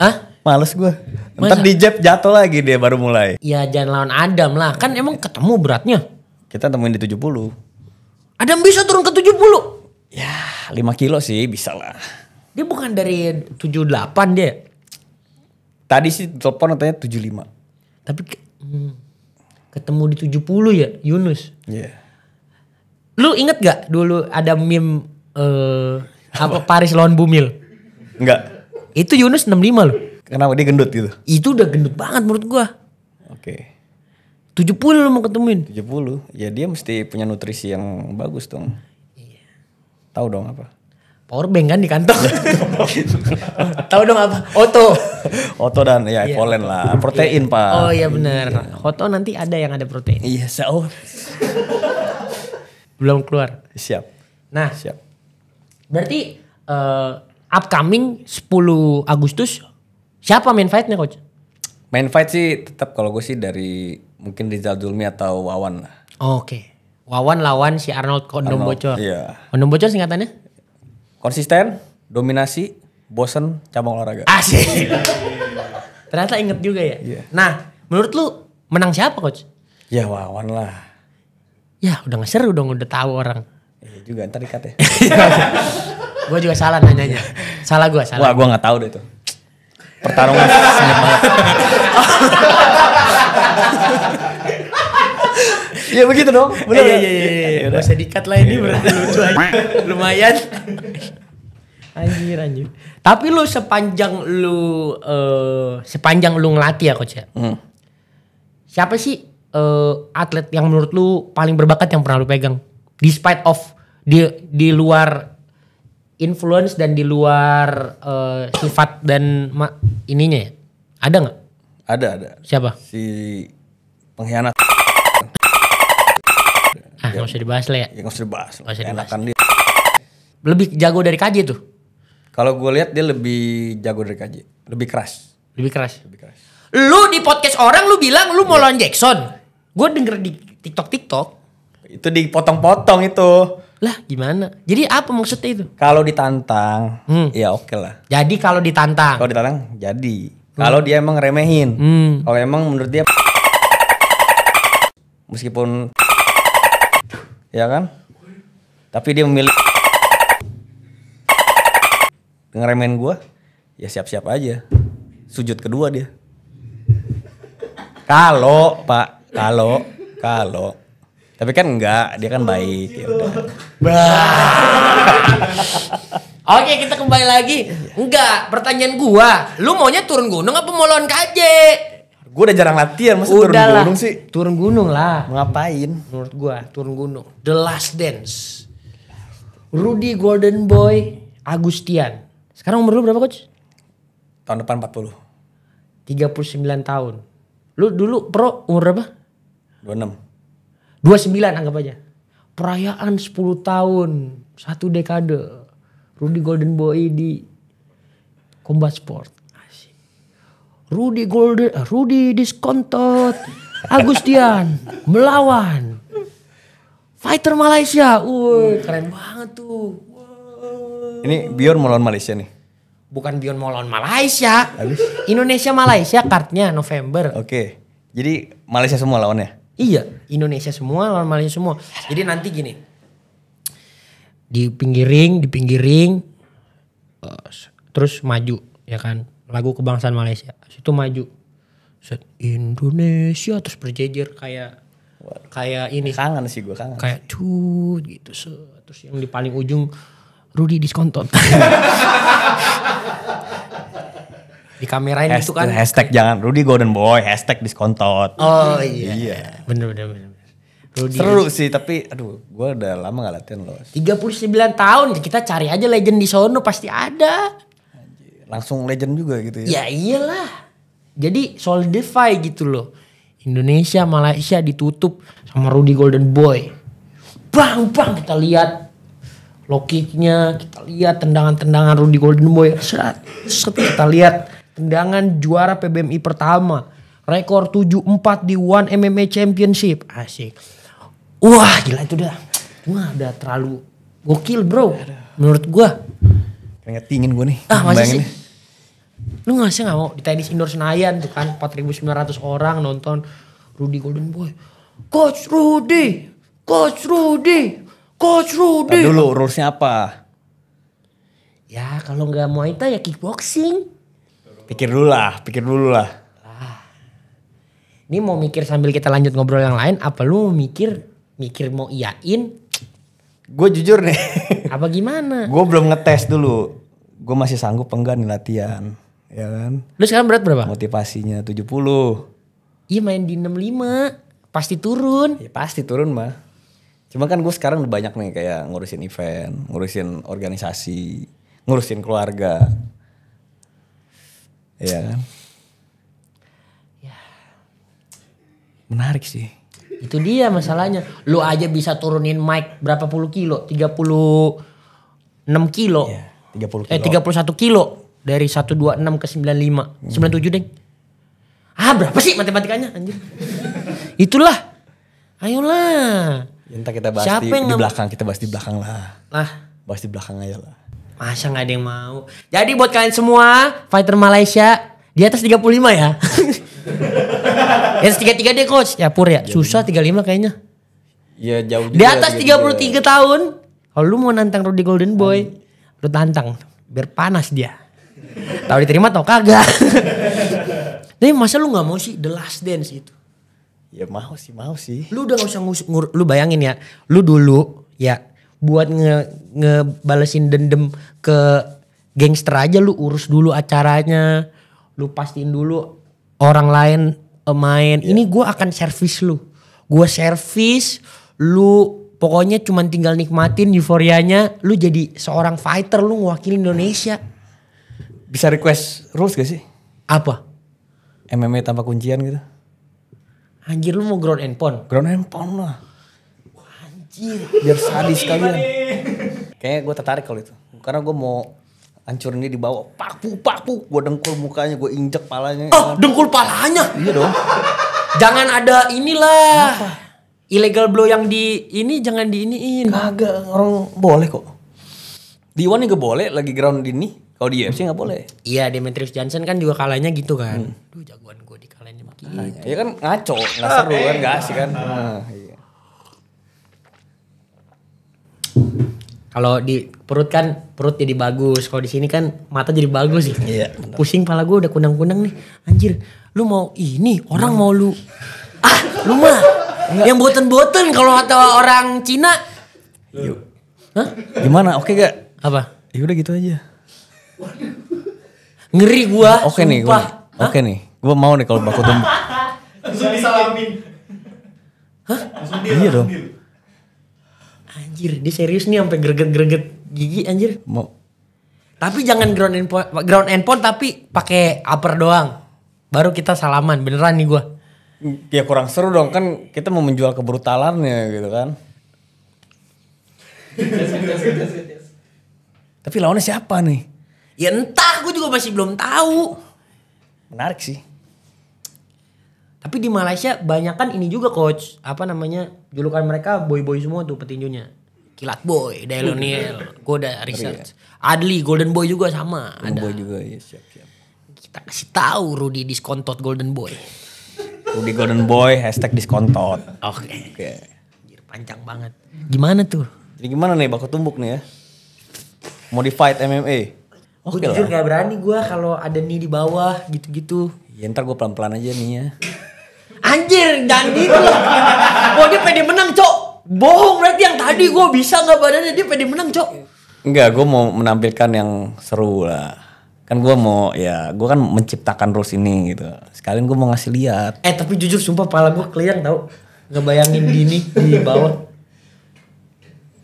Hah? Males gue. Ntar di jeb jatuh lagi dia baru mulai. Ya jangan lawan Adam lah. Kan emang ketemu beratnya. Kita temuin di 70. Adam bisa turun ke 70? Ya 5 kilo sih bisa lah. Dia bukan dari 78 dia. Tadi sih telepon katanya 75. Tapi hmm, ketemu di 70 ya Yunus. Iya. Yeah. Lu inget gak dulu ada meme uh, apa Paris lawan Bumil? Enggak. Itu Yunus 65 loh. Kenapa dia gendut gitu? Itu udah gendut banget menurut gua. Oke. Okay. 70 lu mau ketemuin? 70. Ya dia mesti punya nutrisi yang bagus dong. Iya. Tahu dong apa? power bank kan di kantor. Tahu dong apa? Oto. Oto dan ya yeah. Iya. lah. Protein, iya. Pak. Oh iya benar. Iya. Oto nanti ada yang ada protein. Iya, yes, oh. Belum keluar. Siap. Nah. Siap. Berarti uh, upcoming 10 Agustus siapa main fight-nya coach? Main fight sih tetap kalau gue sih dari mungkin Rizal Zulmi atau Wawan lah. Oh, oke. Okay. Wawan lawan si Arnold Kondom Arnold, Bocor. Iya. Kondom Bocor singkatannya? Konsisten, dominasi, bosen, cabang olahraga. Asik. Ternyata inget juga ya. Yeah. Nah, menurut lu menang siapa coach? Ya Wawan lah. Ya udah ngeseru dong udah tahu orang. Iya juga ntar dikat ya. gue juga salah nanyanya. Salah gue salah. Wah gue nggak tahu deh itu Pertarungan banget. Iya begitu dong. Eh, Benar. Iya, ya? iya iya iya. Bisa iya. ya dikat lah ini iya. berarti lucu aja. Lumayan. Anjir anjir. Tapi lu sepanjang lu eh, sepanjang lu ngelatih ya coach ya. Hmm. Siapa sih eh, atlet yang menurut lu paling berbakat yang pernah lu pegang? Despite of di di luar influence dan di luar sifat dan ininya ya? Ada nggak? Ada, ada. Siapa? Si pengkhianat. Ah, ya, usah dibahas lah ya. Ya gak usah dibahas. Gak usah dibahas. Enakan dia. Lebih jago dari kaji tuh. Kalau gue lihat dia lebih jago dari kaji Lebih keras. Lebih keras. Lebih keras. Lu di podcast orang lu bilang lu mau ya. lawan Jackson. Gue denger di TikTok TikTok. Itu dipotong-potong itu. Lah gimana? Jadi apa maksudnya itu? Kalau ditantang, hmm. ya oke okay lah. Jadi kalau ditantang. Kalau ditantang, jadi. Hmm. Kalau dia emang remehin. Hmm. Kalau emang menurut dia meskipun ya kan? Tapi dia memilih ngeremen gue, ya siap-siap aja. Sujud kedua dia. Kalau Pak, kalau, kalau. Tapi kan enggak, dia kan baik ya udah. Oke, kita kembali lagi. Enggak, pertanyaan gua, lu maunya turun gunung apa mau lawan KJ? gue udah jarang latihan masa turun gunung sih turun gunung lah ngapain menurut gue turun gunung The Last Dance Rudy Golden Boy Agustian sekarang umur lu berapa coach tahun depan 40 39 tahun lu dulu pro umur berapa 26 29 anggap aja perayaan 10 tahun satu dekade Rudy Golden Boy di Combat Sport Rudy Golden, eh, Rudy Diskontot, Agustian melawan fighter Malaysia. Wuh, keren banget tuh. Wow. Ini Bion melawan Malaysia nih. Bukan Bion melawan Malaysia. Habis? Indonesia Malaysia kartnya November. Oke. Okay. Jadi Malaysia semua lawannya. Iya, Indonesia semua lawan Malaysia semua. Jadi nanti gini. Di pinggir ring, di pinggir ring eh, terus maju ya kan lagu kebangsaan Malaysia Itu maju set Indonesia terus berjejer kayak kayak ini kangen sih gue kangen kayak tuh gitu se. terus yang di paling ujung Rudi diskontot. di kamera Has, itu kan hashtag jangan Rudi Golden Boy hashtag diskontot oh iya iya bener bener bener Rudy. Seru sih tapi aduh gue udah lama gak latihan loh. 39 tahun kita cari aja legend di sono pasti ada langsung legend juga gitu ya. Ya iyalah. Jadi solidify gitu loh. Indonesia Malaysia ditutup sama Rudy Golden Boy. Bang bang kita lihat Lokiknya kita lihat tendangan-tendangan Rudy Golden Boy. Serat serat kita lihat tendangan juara PBMI pertama. Rekor 74 di One MMA Championship. Asik. Wah gila itu dah. Wah udah terlalu gokil bro. Menurut gua Keringat dingin gue nih. Ah masa sih? Lu nggak sih nggak mau di tenis indoor Senayan tuh kan 4.900 orang nonton Rudy Golden Boy. Coach Rudy, Coach Rudy, Coach Rudy. Tadi dulu rulesnya apa? Ya kalau nggak mau itu ya kickboxing. Pikir dulu lah, pikir dulu lah. Ah. Ini mau mikir sambil kita lanjut ngobrol yang lain apa lu mikir mikir mau iyain? Gue jujur nih. apa gimana? Gue belum ngetes dulu. Gue masih sanggup enggak nih latihan. Ya kan? Lu sekarang berat berapa? Motivasinya 70. Iya main di 65. Pasti turun. Ya pasti turun mah. Cuma kan gue sekarang udah banyak nih kayak ngurusin event, ngurusin organisasi, ngurusin keluarga. Iya kan? Ya. Menarik sih. Itu dia masalahnya. Lu aja bisa turunin mic berapa puluh kilo? 36 kilo. yeah, 30 eh, kilo. Eh 31 kilo dari 126 ke 95. Hmm. 97 deng. Ah berapa sih matematikanya anjir. Itulah. Ayolah. Entah ya, kita bahas Siapa di, yang di belakang, kita bahas di belakang lah. Lah. Bahas di belakang aja lah. Masa gak ada yang mau. Jadi buat kalian semua, fighter Malaysia, di atas 35 ya. Yang tiga tiga deh coach. Ya pur ya. Susah tiga lima kayaknya. Ya jauh Di ya, atas tiga puluh tiga tahun. Kalau lu mau nantang Rudy Golden Boy, hmm. lu tantang. Biar panas dia. tahu diterima tau kagak. Tapi masa lu gak mau sih The Last Dance itu? Ya mau sih, mau sih. Lu udah gak usah ngurus, ngur, lu bayangin ya, lu dulu ya buat nge ngebalesin dendam ke gangster aja lu urus dulu acaranya, lu pastiin dulu orang lain Eh, main. Yeah. Ini iya. gue akan servis lu. Gue servis lu pokoknya cuma tinggal nikmatin euforianya. Lu jadi seorang fighter lu wakil Indonesia. Bisa request rules gak sih? Apa? MMA tanpa kuncian gitu. Anjir lu mau ground and pound? Ground and pound lah. Wah, anjir. Biar sadis kalian. Kayaknya gue tertarik kalau itu. Karena gue mau hancur ini dibawa paku paku gue dengkul mukanya gue injek palanya oh ya. dengkul palanya iya dong jangan ada inilah Kenapa? illegal blow yang di ini jangan di ini-ini. kagak orang boleh kok di Iwan juga boleh lagi ground ini kalau di UFC nggak boleh iya Demetrius Johnson kan juga kalahnya gitu kan hmm. duh jagoan gue dikalahin sama gitu. Iya kan ngaco nggak seru kan nggak asik kan nah, iya. kalau di perut kan perut jadi bagus kalau di sini kan mata jadi bagus sih. Gitu. iya, pusing pala gue udah kunang-kunang nih anjir lu mau ini orang mau lu ah lu mah yang boten-boten kalau atau orang Cina yuk Hah? gimana oke okay gak apa ya udah gitu aja ngeri gua oke nih gua oke nih gua mau nih kalau baku tumbuk langsung disalamin Hah? iya dong anjir dia serius nih sampai greget-greget gigi anjir mau tapi jangan ground and ground and pound tapi pakai upper doang. Baru kita salaman, beneran nih gua. Ya kurang seru dong kan kita mau menjual kebrutalannya gitu kan. tapi lawannya siapa nih? Ya entah, gue juga masih belum tahu. Menarik sih. Tapi di Malaysia banyak kan ini juga coach, apa namanya? Julukan mereka boy-boy semua tuh petinjunya. Kilat Boy, Daniel, Neal, iya. gue udah research. Iya. Adli, Golden Boy juga sama. Golden ada. Boy juga, ya siap-siap. Kita kasih tahu Rudy diskontot Golden Boy. Rudy Golden Boy, hashtag diskontot. Oke. Okay. Okay. Panjang banget. Gimana tuh? Jadi gimana nih bakal tumbuk nih ya? Modified MMA. Oh gue jujur gak berani gue kalau ada nih di bawah gitu-gitu. Ya ntar gue pelan-pelan aja nih ya. Anjir, jangan gitu. Wah dia pede menang, Cok. Bohong berarti yang tadi gue bisa nggak badannya dia pede menang cok. Enggak, gue mau menampilkan yang seru lah. Kan gue mau ya gue kan menciptakan rules ini gitu. Sekalian gue mau ngasih lihat. Eh tapi jujur sumpah pala gue keliang tau. Ngebayangin dini di bawah.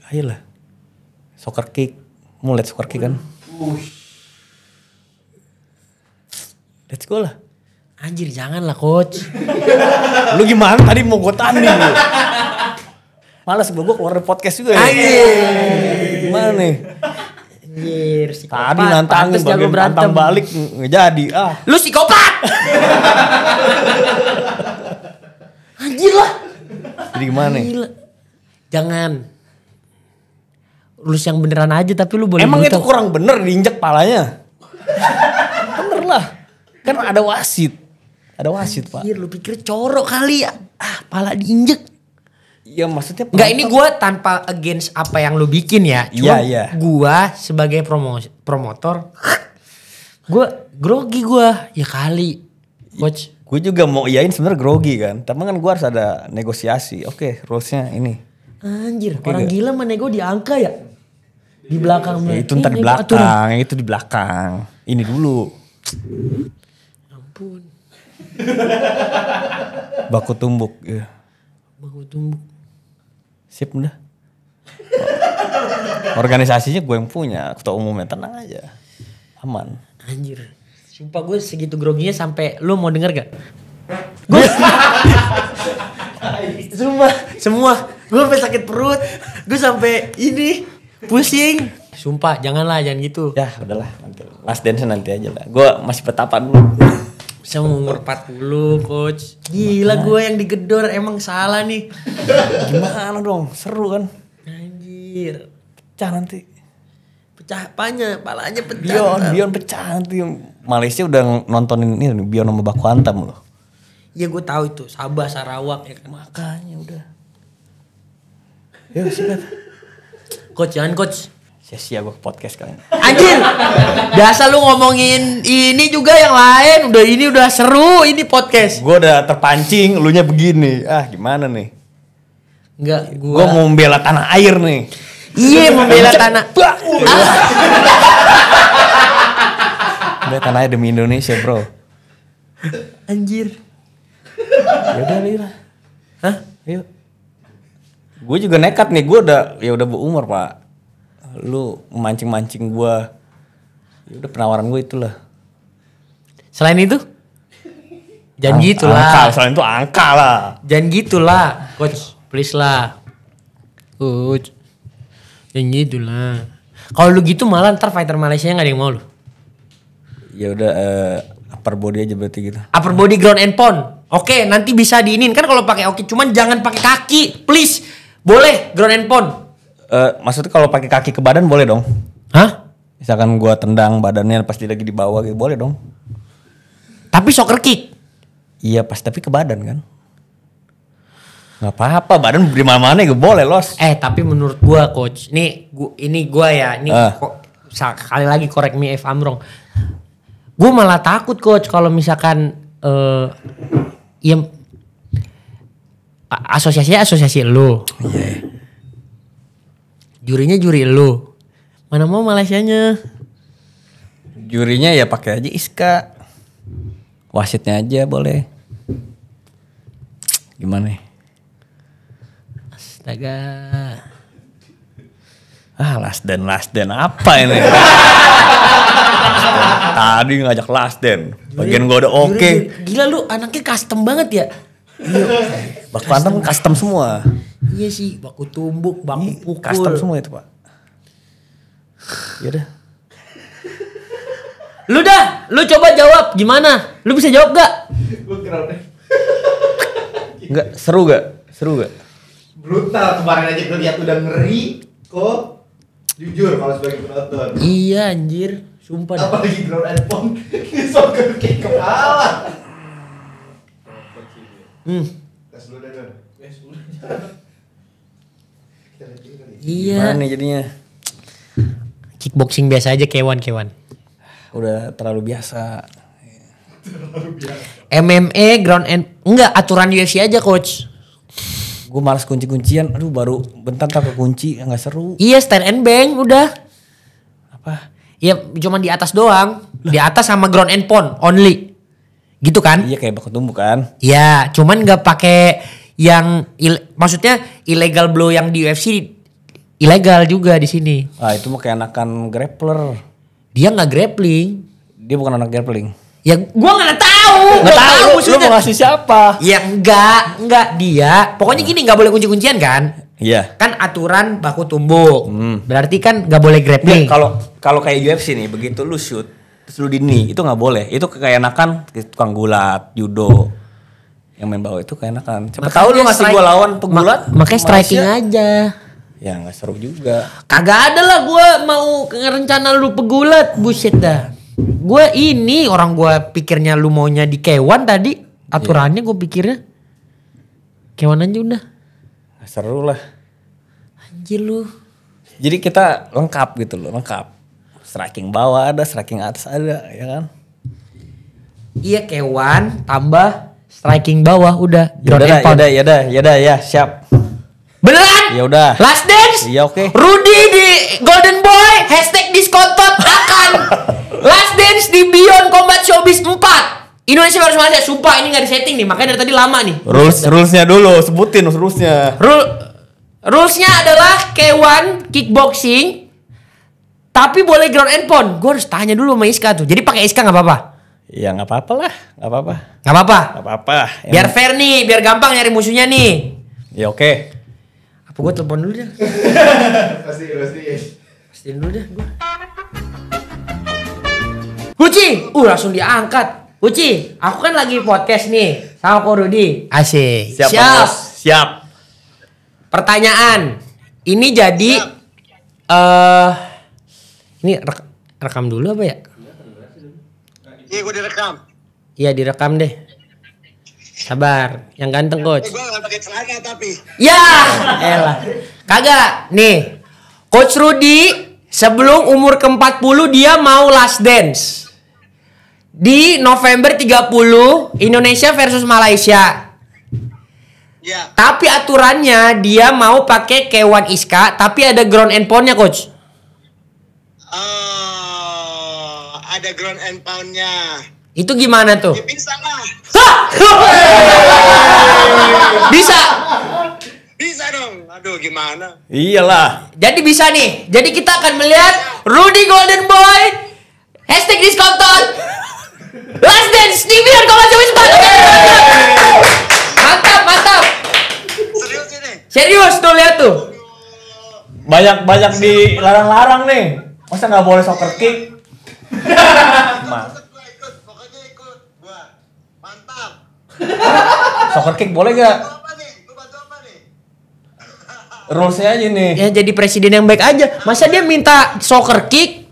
Ayolah. Soccer kick. Mau liat soccer kick kan? Let's go lah. Anjir jangan lah coach. Lu gimana tadi mau gue tanding? Males gue gue keluar podcast juga ya. Gimana nih? Anjir, psikopat. Tadi nantangin bagian berantem. nantang balik nggak jadi. Ah. Lu psikopat. Anjir lah. Jadi gimana? nih? Jangan. Lulus yang beneran aja tapi lu boleh Emang itu kurang bener diinjek palanya? bener lah. Kan ada wasit. Ada wasit Anjir, pak. Anjir lu pikir corok kali ya. Ah pala diinjek. Ya maksudnya Enggak ini gue tanpa against apa yang lu bikin ya iya, Cuma yeah, yeah. gue sebagai promo promotor Gue grogi gue Ya kali Coach Gue juga mau iain sebenarnya grogi kan Tapi kan gue harus ada negosiasi Oke okay, rulesnya ini Anjir okay, orang gak? gila menego di angka ya Di belakang ya, Itu ntar di belakang Itu di belakang Ini dulu Ampun Baku tumbuk ya. Baku tumbuk Sip udah. Organisasinya gue yang punya, ketua umumnya tenang aja. Aman. Anjir. Sumpah gue segitu groginya sampai lu mau denger gak? Gue semua semua gue sampai sakit perut, gue sampai ini pusing. Sumpah, janganlah jangan gitu. Ya, udahlah, nanti. Last dance nanti aja lah. Gue masih petapan dulu. Saya umur 40 coach. Gila gue yang digedor emang salah nih. Gimana dong? Seru kan? Anjir. Pecah nanti. Pecah apanya? Palanya pecah. Bion, Bion pecah nanti. Malaysia udah nontonin ini Bion sama Baku Antam loh. Iya gue tahu itu Sabah Sarawak ya kan. Makanya udah. Ya sikat Coach jangan coach. Ya, sia-sia gue ke podcast kalian. Anjir, biasa lu ngomongin ini juga yang lain. Udah ini udah seru, ini podcast. Gue udah terpancing, lu nya begini. Ah gimana nih? Enggak, gue. Gue mau membela tanah air nih. Iya, membela tanah. Membela tanah air demi Indonesia, bro. Anjir. Yaudah, Lira. Hah? Ayo. Iya. Gue juga nekat nih, gue udah ya udah berumur pak lu mancing-mancing gua. ya udah penawaran gue itulah selain itu jangan Ang gitulah angka, selain itu angka lah jangan gitulah coach please lah coach jangan gitulah kalau lu gitu malah ntar fighter Malaysia nggak ada yang mau lu ya udah uh, upper body aja berarti gitu upper body ground and pound oke okay, nanti bisa diinin kan kalau pakai oke okay, cuman jangan pakai kaki please boleh ground and pound Uh, maksudnya kalau pakai kaki ke badan boleh dong? Hah? Misalkan gua tendang badannya pasti lagi di bawah gitu boleh dong. Tapi soccer kick. Iya pas tapi ke badan kan. Gak apa-apa, badan di mana-mana gue boleh los. Eh tapi menurut gua coach, ini gua, ini gua ya, ini uh. Ah. kok sekali lagi correct me if I'm wrong. Gue malah takut coach kalau misalkan uh, ya asosiasinya asosiasi lu. Yeah jurinya juri lu mana mau Malaysianya jurinya ya pakai aja Iska wasitnya aja boleh gimana astaga ah last dan last dan apa ini tadi ngajak last dan bagian gue udah oke okay. gila lu anaknya custom banget ya Iya. Bak custom semua. Iya sih, baku tumbuk, baku Ini iya, pukul. Custom semua itu pak. udah. lu dah, lu coba jawab gimana? Lu bisa jawab gak? Enggak, seru gak? Seru gak? Brutal, kemarin aja liat udah ngeri kok. Jujur kalau sebagai penonton. Iya anjir, sumpah. Apalagi drone and pound, soccer kick kepala. Hmm. Tes dulu deh, Eh, sudah. Iya. Gimana jadinya? Kickboxing biasa aja kewan kewan. Udah terlalu biasa. MMA ground and enggak aturan UFC aja coach. Gue malas kunci-kuncian. Aduh baru bentar tak kunci nggak seru. Iya stand and bang udah. Apa? Iya cuma di atas doang. Di atas sama ground and pound only. Gitu kan? Iya kayak baku tumbuh kan. Iya, cuman nggak pakai yang il, maksudnya illegal blow yang di UFC ilegal juga di sini. Ah itu mah anakan grappler. Dia nggak grappling. Dia bukan anak grappling. Ya gua nggak tahu. Nggak tahu. tahu lu, mau ngasih siapa? Ya enggak, enggak dia. Pokoknya gini nggak boleh kunci-kuncian kan? Iya. Yeah. Kan aturan baku tumbuk. Hmm. Berarti kan nggak boleh grappling. Kalau kalau kayak UFC nih begitu lu shoot terus lu dini knee itu nggak boleh. Itu kekayakan tukang gulat, judo yang main bawah itu keenakan. Siapa tahu lu ngasih gue lawan pegulat. Ma makanya striking Malaysia. aja. Ya nggak seru juga. Kagak ada lah gue mau rencana lu pegulat buset dah. Gue ini orang gue pikirnya lu maunya di kewan tadi aturannya yeah. gue pikirnya kewan aja udah. Gak seru lah. Anjir lu. Jadi kita lengkap gitu loh lengkap. Striking bawah ada, striking atas ada, ya kan? Iya kewan tambah striking bawah udah ground yaudah, and pound. Yaudah, yaudah, yaudah ya, siap. Beneran? Ya udah. Last dance? Iya oke. Okay. Rudy di Golden Boy hashtag diskotot akan Last dance di Beyond Combat Showbiz 4. Indonesia harus masuk sumpah ini nggak setting nih makanya dari tadi lama nih. Rules rulesnya dulu sebutin rulesnya. Rule rulesnya adalah K1 kickboxing tapi boleh ground and pound. Gue harus tanya dulu sama Iska tuh. Jadi pakai Iska nggak apa-apa. Ya nggak apa-apa lah, nggak apa-apa. Nggak apa-apa. Nggak apa-apa. Biar fair nih, biar gampang nyari musuhnya nih. ya oke. Okay. Apa gue telepon dulu ya. pasti pasti. Pastiin dulu deh gue. Uci, uh langsung diangkat. Uci, aku kan lagi podcast nih sama Ko Rudi. Asik. Siap. Siap. Siap. Pertanyaan. Ini jadi eh uh, ini rekam dulu apa ya? Iya gue direkam. Iya direkam deh. Sabar, yang ganteng coach. Eh, gue gak pakai celana tapi. Ya, elah. Kagak, nih. Coach Rudy sebelum umur ke-40 dia mau last dance. Di November 30 Indonesia versus Malaysia. Ya. Tapi aturannya dia mau pakai K1 Iska tapi ada ground and poundnya coach. Uh, ada ground and poundnya. Itu gimana tuh? Ya bisa lah. bisa. Bisa dong. Aduh gimana? Iyalah. Jadi bisa nih. Jadi kita akan melihat Rudy Golden Boy hashtag diskonton. Last dance di biar kalau cuma Mantap, mantap. Serius ini? Serius tuh lihat tuh. Banyak banyak dilarang-larang nih. Masa nggak boleh soccer kick? mantap. soccer kick boleh gak? Rulesnya aja nih. Ya jadi presiden yang baik aja. Masa dia minta soccer kick?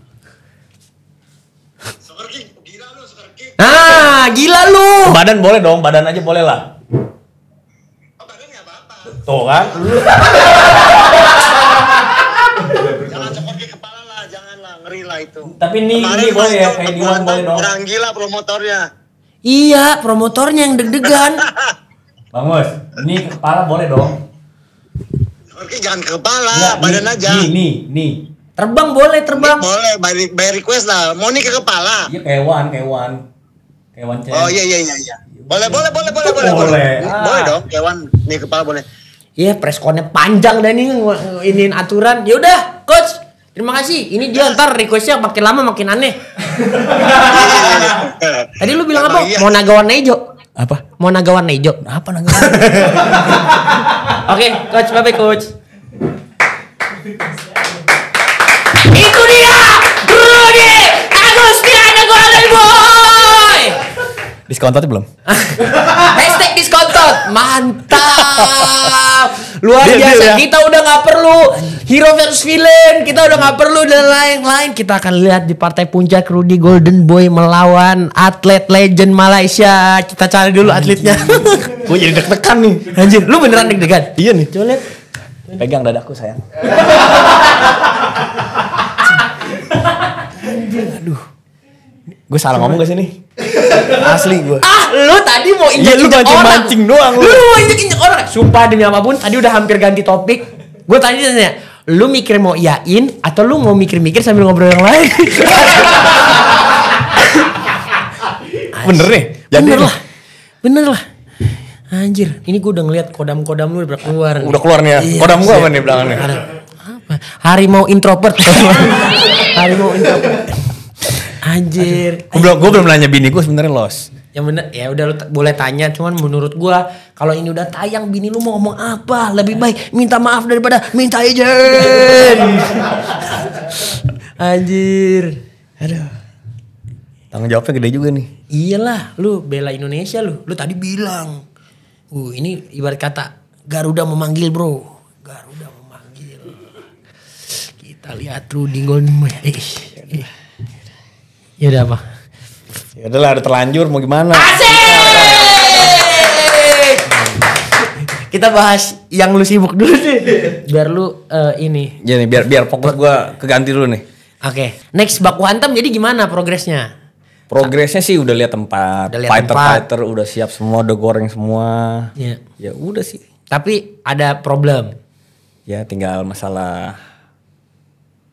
Soccer kick, gila lu soccer kick. Nah, gila lu. Badan boleh dong, badan aja boleh lah. Oh, badan gak apa-apa. Tuh kan. lah itu. Tapi ini Kemarin ini boleh ya, kayak di boleh dong. Orang gila promotornya. Iya, promotornya yang deg-degan. Bang ini kepala boleh dong. Oke, jangan kepala, ya, badan nih, aja. Nih, nih, nih. Terbang boleh, terbang. Nih, boleh, by, by request lah. Mau nih ke kepala. Iya, kewan, kewan. Kewan cewek. Oh iya, iya, iya, iya. Boleh, boleh, boleh, boleh, boleh. Boleh, boleh, ah. boleh dong, kewan. Nih kepala boleh. Iya, yeah, preskonnya panjang dan ini nginin aturan. Ya udah, coach, Terima kasih. Ini dia ntar requestnya makin lama makin aneh. Tadi lu bilang apa? Iya. Mau naga warna hijau. Apa? Mau naga warna hijau. Apa naga Oke, coach. Bye coach. Itu dia. Rudy Agustiano Golden Boy. Diskontot belum? Hashtag diskontot. Mantap luar biasa. ya? Kita udah nggak perlu hero versus villain, kita udah nggak perlu dan lain-lain. Kita akan lihat di partai puncak Rudy Golden Boy melawan atlet legend Malaysia. Kita cari dulu atletnya. Gue jadi deg-degan nih. Anjir, lu beneran deg-degan? Iya nih. Coba lihat. Pegang dadaku sayang. Aduh. Gue salah ngomong gak sih nih? Asli gue. Ah, lu tadi mau iya, injek ya, lu mancing mancing doang lu. Lu mau injek injek orang. Sumpah demi apapun, tadi udah hampir ganti topik. Gue tadi tanya, lu mikir mau iain atau lu mau mikir-mikir sambil ngobrol yang lain? Bener nih. Bener lah. Bener lah. Anjir, ini gue udah ngeliat kodam-kodam lu udah keluar. Udah keluar nih ya. Iya, kodam gue apa nih belakangnya Harimau introvert. Harimau introvert. Anjir. Gue belum gue belum nanya bini gue sebenarnya los. Yang bener ya udah lu boleh tanya cuman menurut gue kalau ini udah tayang bini lu mau ngomong apa lebih baik minta maaf daripada minta izin. Anjir. Aduh. Tanggung jawabnya gede juga nih. Iyalah, lu bela Indonesia lu. Lu tadi bilang. Uh, ini ibarat kata Garuda memanggil, Bro. Garuda memanggil. Kita lihat Rudi eh. eh. Ya udah apa? Ya lah, udah terlanjur mau gimana? Asik! Kita bahas yang lu sibuk dulu deh. Biar lu uh, ini. Ya nih biar biar fokus gua keganti dulu nih. Oke. Okay. Next baku hantam jadi gimana progresnya? Progresnya sih udah lihat tempat. Udah liat fighter fighter udah siap semua, udah goreng semua. Iya. Ya udah sih. Tapi ada problem. Ya tinggal masalah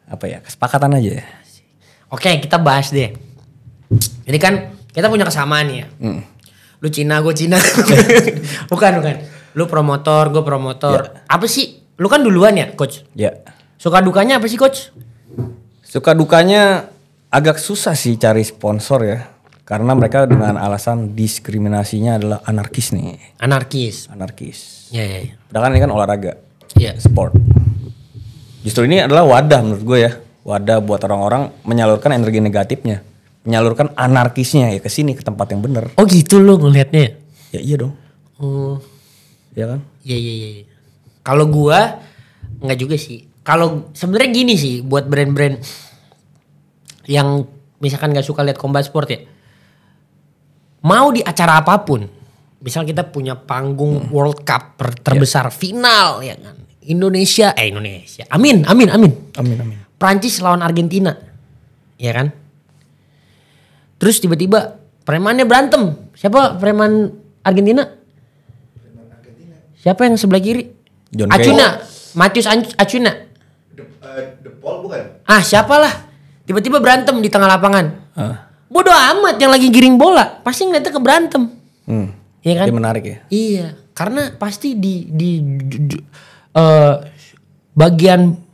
apa ya kesepakatan aja ya. Oke, kita bahas deh. Jadi kan kita punya kesamaan ya. Hmm. Lu Cina, gue Cina. bukan, bukan. Lu promotor, gue promotor. Ya. Apa sih? Lu kan duluan ya, coach? Ya. Suka dukanya apa sih, coach? Suka dukanya agak susah sih cari sponsor ya. Karena mereka dengan alasan diskriminasinya adalah anarkis nih. Anarkis. Anarkis. Iya, iya, iya. Padahal kan ini kan olahraga. Iya. Sport. Justru ini adalah wadah menurut gue ya wadah buat orang-orang menyalurkan energi negatifnya, menyalurkan anarkisnya ya ke sini ke tempat yang benar. Oh gitu loh ngelihatnya? Ya? ya iya dong. Oh. Ya kan? Iya, iya iya iya. Kalau gua nggak juga sih. Kalau sebenarnya gini sih buat brand-brand yang misalkan nggak suka lihat combat sport ya. Mau di acara apapun, misal kita punya panggung hmm. World Cup iya. terbesar yeah. final ya kan. Indonesia eh Indonesia. Amin, amin, amin. Amin, amin Prancis lawan Argentina, ya kan? Terus tiba-tiba premannya berantem. Siapa preman Argentina? Siapa yang sebelah kiri? John Acuna, Matius Acuna. De, uh, De Paul bukan? Ah, siapalah. Tiba-tiba berantem di tengah lapangan. Uh. Bodoh amat yang lagi giring bola, pasti ngeliatnya ke berantem. Hmm. Iya kan? Dia menarik ya. Iya, karena pasti di di, di, di uh, bagian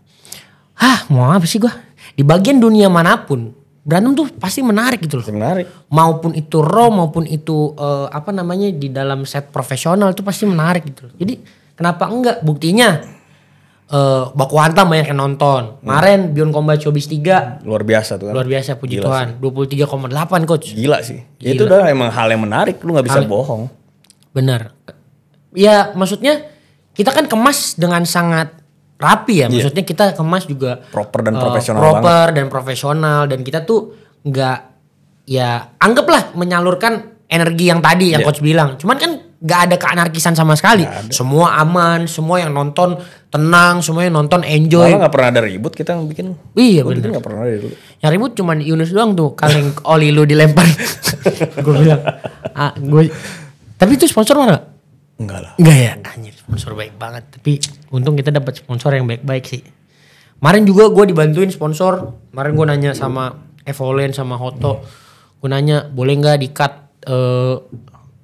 Hah mau apa sih gue? Di bagian dunia manapun berantem tuh pasti menarik gitu loh. Menarik. Maupun itu raw maupun itu uh, apa namanya di dalam set profesional itu pasti menarik gitu loh. Jadi kenapa enggak? Buktinya uh, Baku Hantam banyak yang nonton. Hmm. Kemarin hmm. Bion Combat Showbiz 3 luar biasa tuh kan. Luar biasa puji Gila Tuhan. 23,8 coach. Gila sih. Ya Gila. Itu udah emang hal yang menarik, lu nggak bisa hal... bohong. Bener. Ya maksudnya kita kan kemas dengan sangat rapi ya iya. maksudnya yeah. kita kemas juga proper dan uh, profesional proper banget. dan profesional dan kita tuh nggak ya anggaplah menyalurkan energi yang tadi yang yeah. coach bilang cuman kan nggak ada keanarkisan sama sekali semua aman semua yang nonton tenang semua yang nonton enjoy malah nggak pernah ada ribut kita yang bikin iya benar Gak pernah ada ribut yang ribut cuman Yunus doang tuh kaleng oli lu dilempar gue bilang ah, gue tapi itu sponsor mana Enggak lah. Enggak ya, anjir sponsor baik banget tapi untung kita dapat sponsor yang baik-baik sih kemarin juga gue dibantuin sponsor kemarin gue nanya sama Evolen sama Hoto gue nanya boleh nggak di cut uh, eh,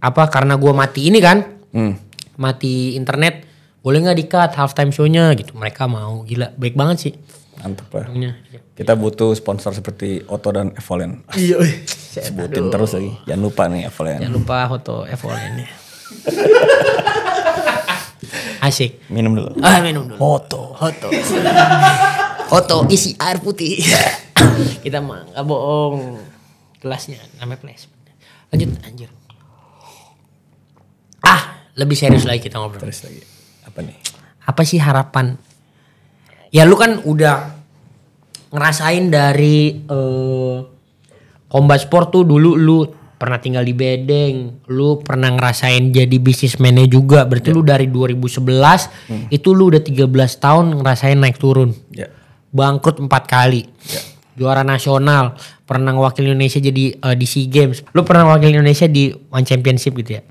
apa karena gue mati ini kan hmm. mati internet boleh nggak di cut halftime shownya gitu mereka mau gila baik banget sih mantep ya. Kita butuh sponsor seperti Oto dan Evolen. Iya. Sebutin Aduh. terus lagi. Jangan lupa nih Evolen. Jangan lupa Otto Evolen. Asik. Minum dulu. Ah, minum dulu. Foto. Foto. Foto isi air putih. Kita mah enggak bohong. Kelasnya namanya placement. Lanjut anjir. Ah, lebih serius lagi kita ngobrol. Terus lagi. Apa nih? Apa sih harapan? Ya lu kan udah ngerasain dari uh, Kombat Sport tuh dulu lu pernah tinggal di Bedeng, lu pernah ngerasain jadi bisnismennya juga. Berarti yeah. lu dari 2011 hmm. itu lu udah 13 tahun ngerasain naik turun. Yeah. Bangkrut empat kali. Yeah. Juara nasional, pernah wakil Indonesia jadi uh, di SEA Games. Lu pernah wakil Indonesia di One Championship gitu ya.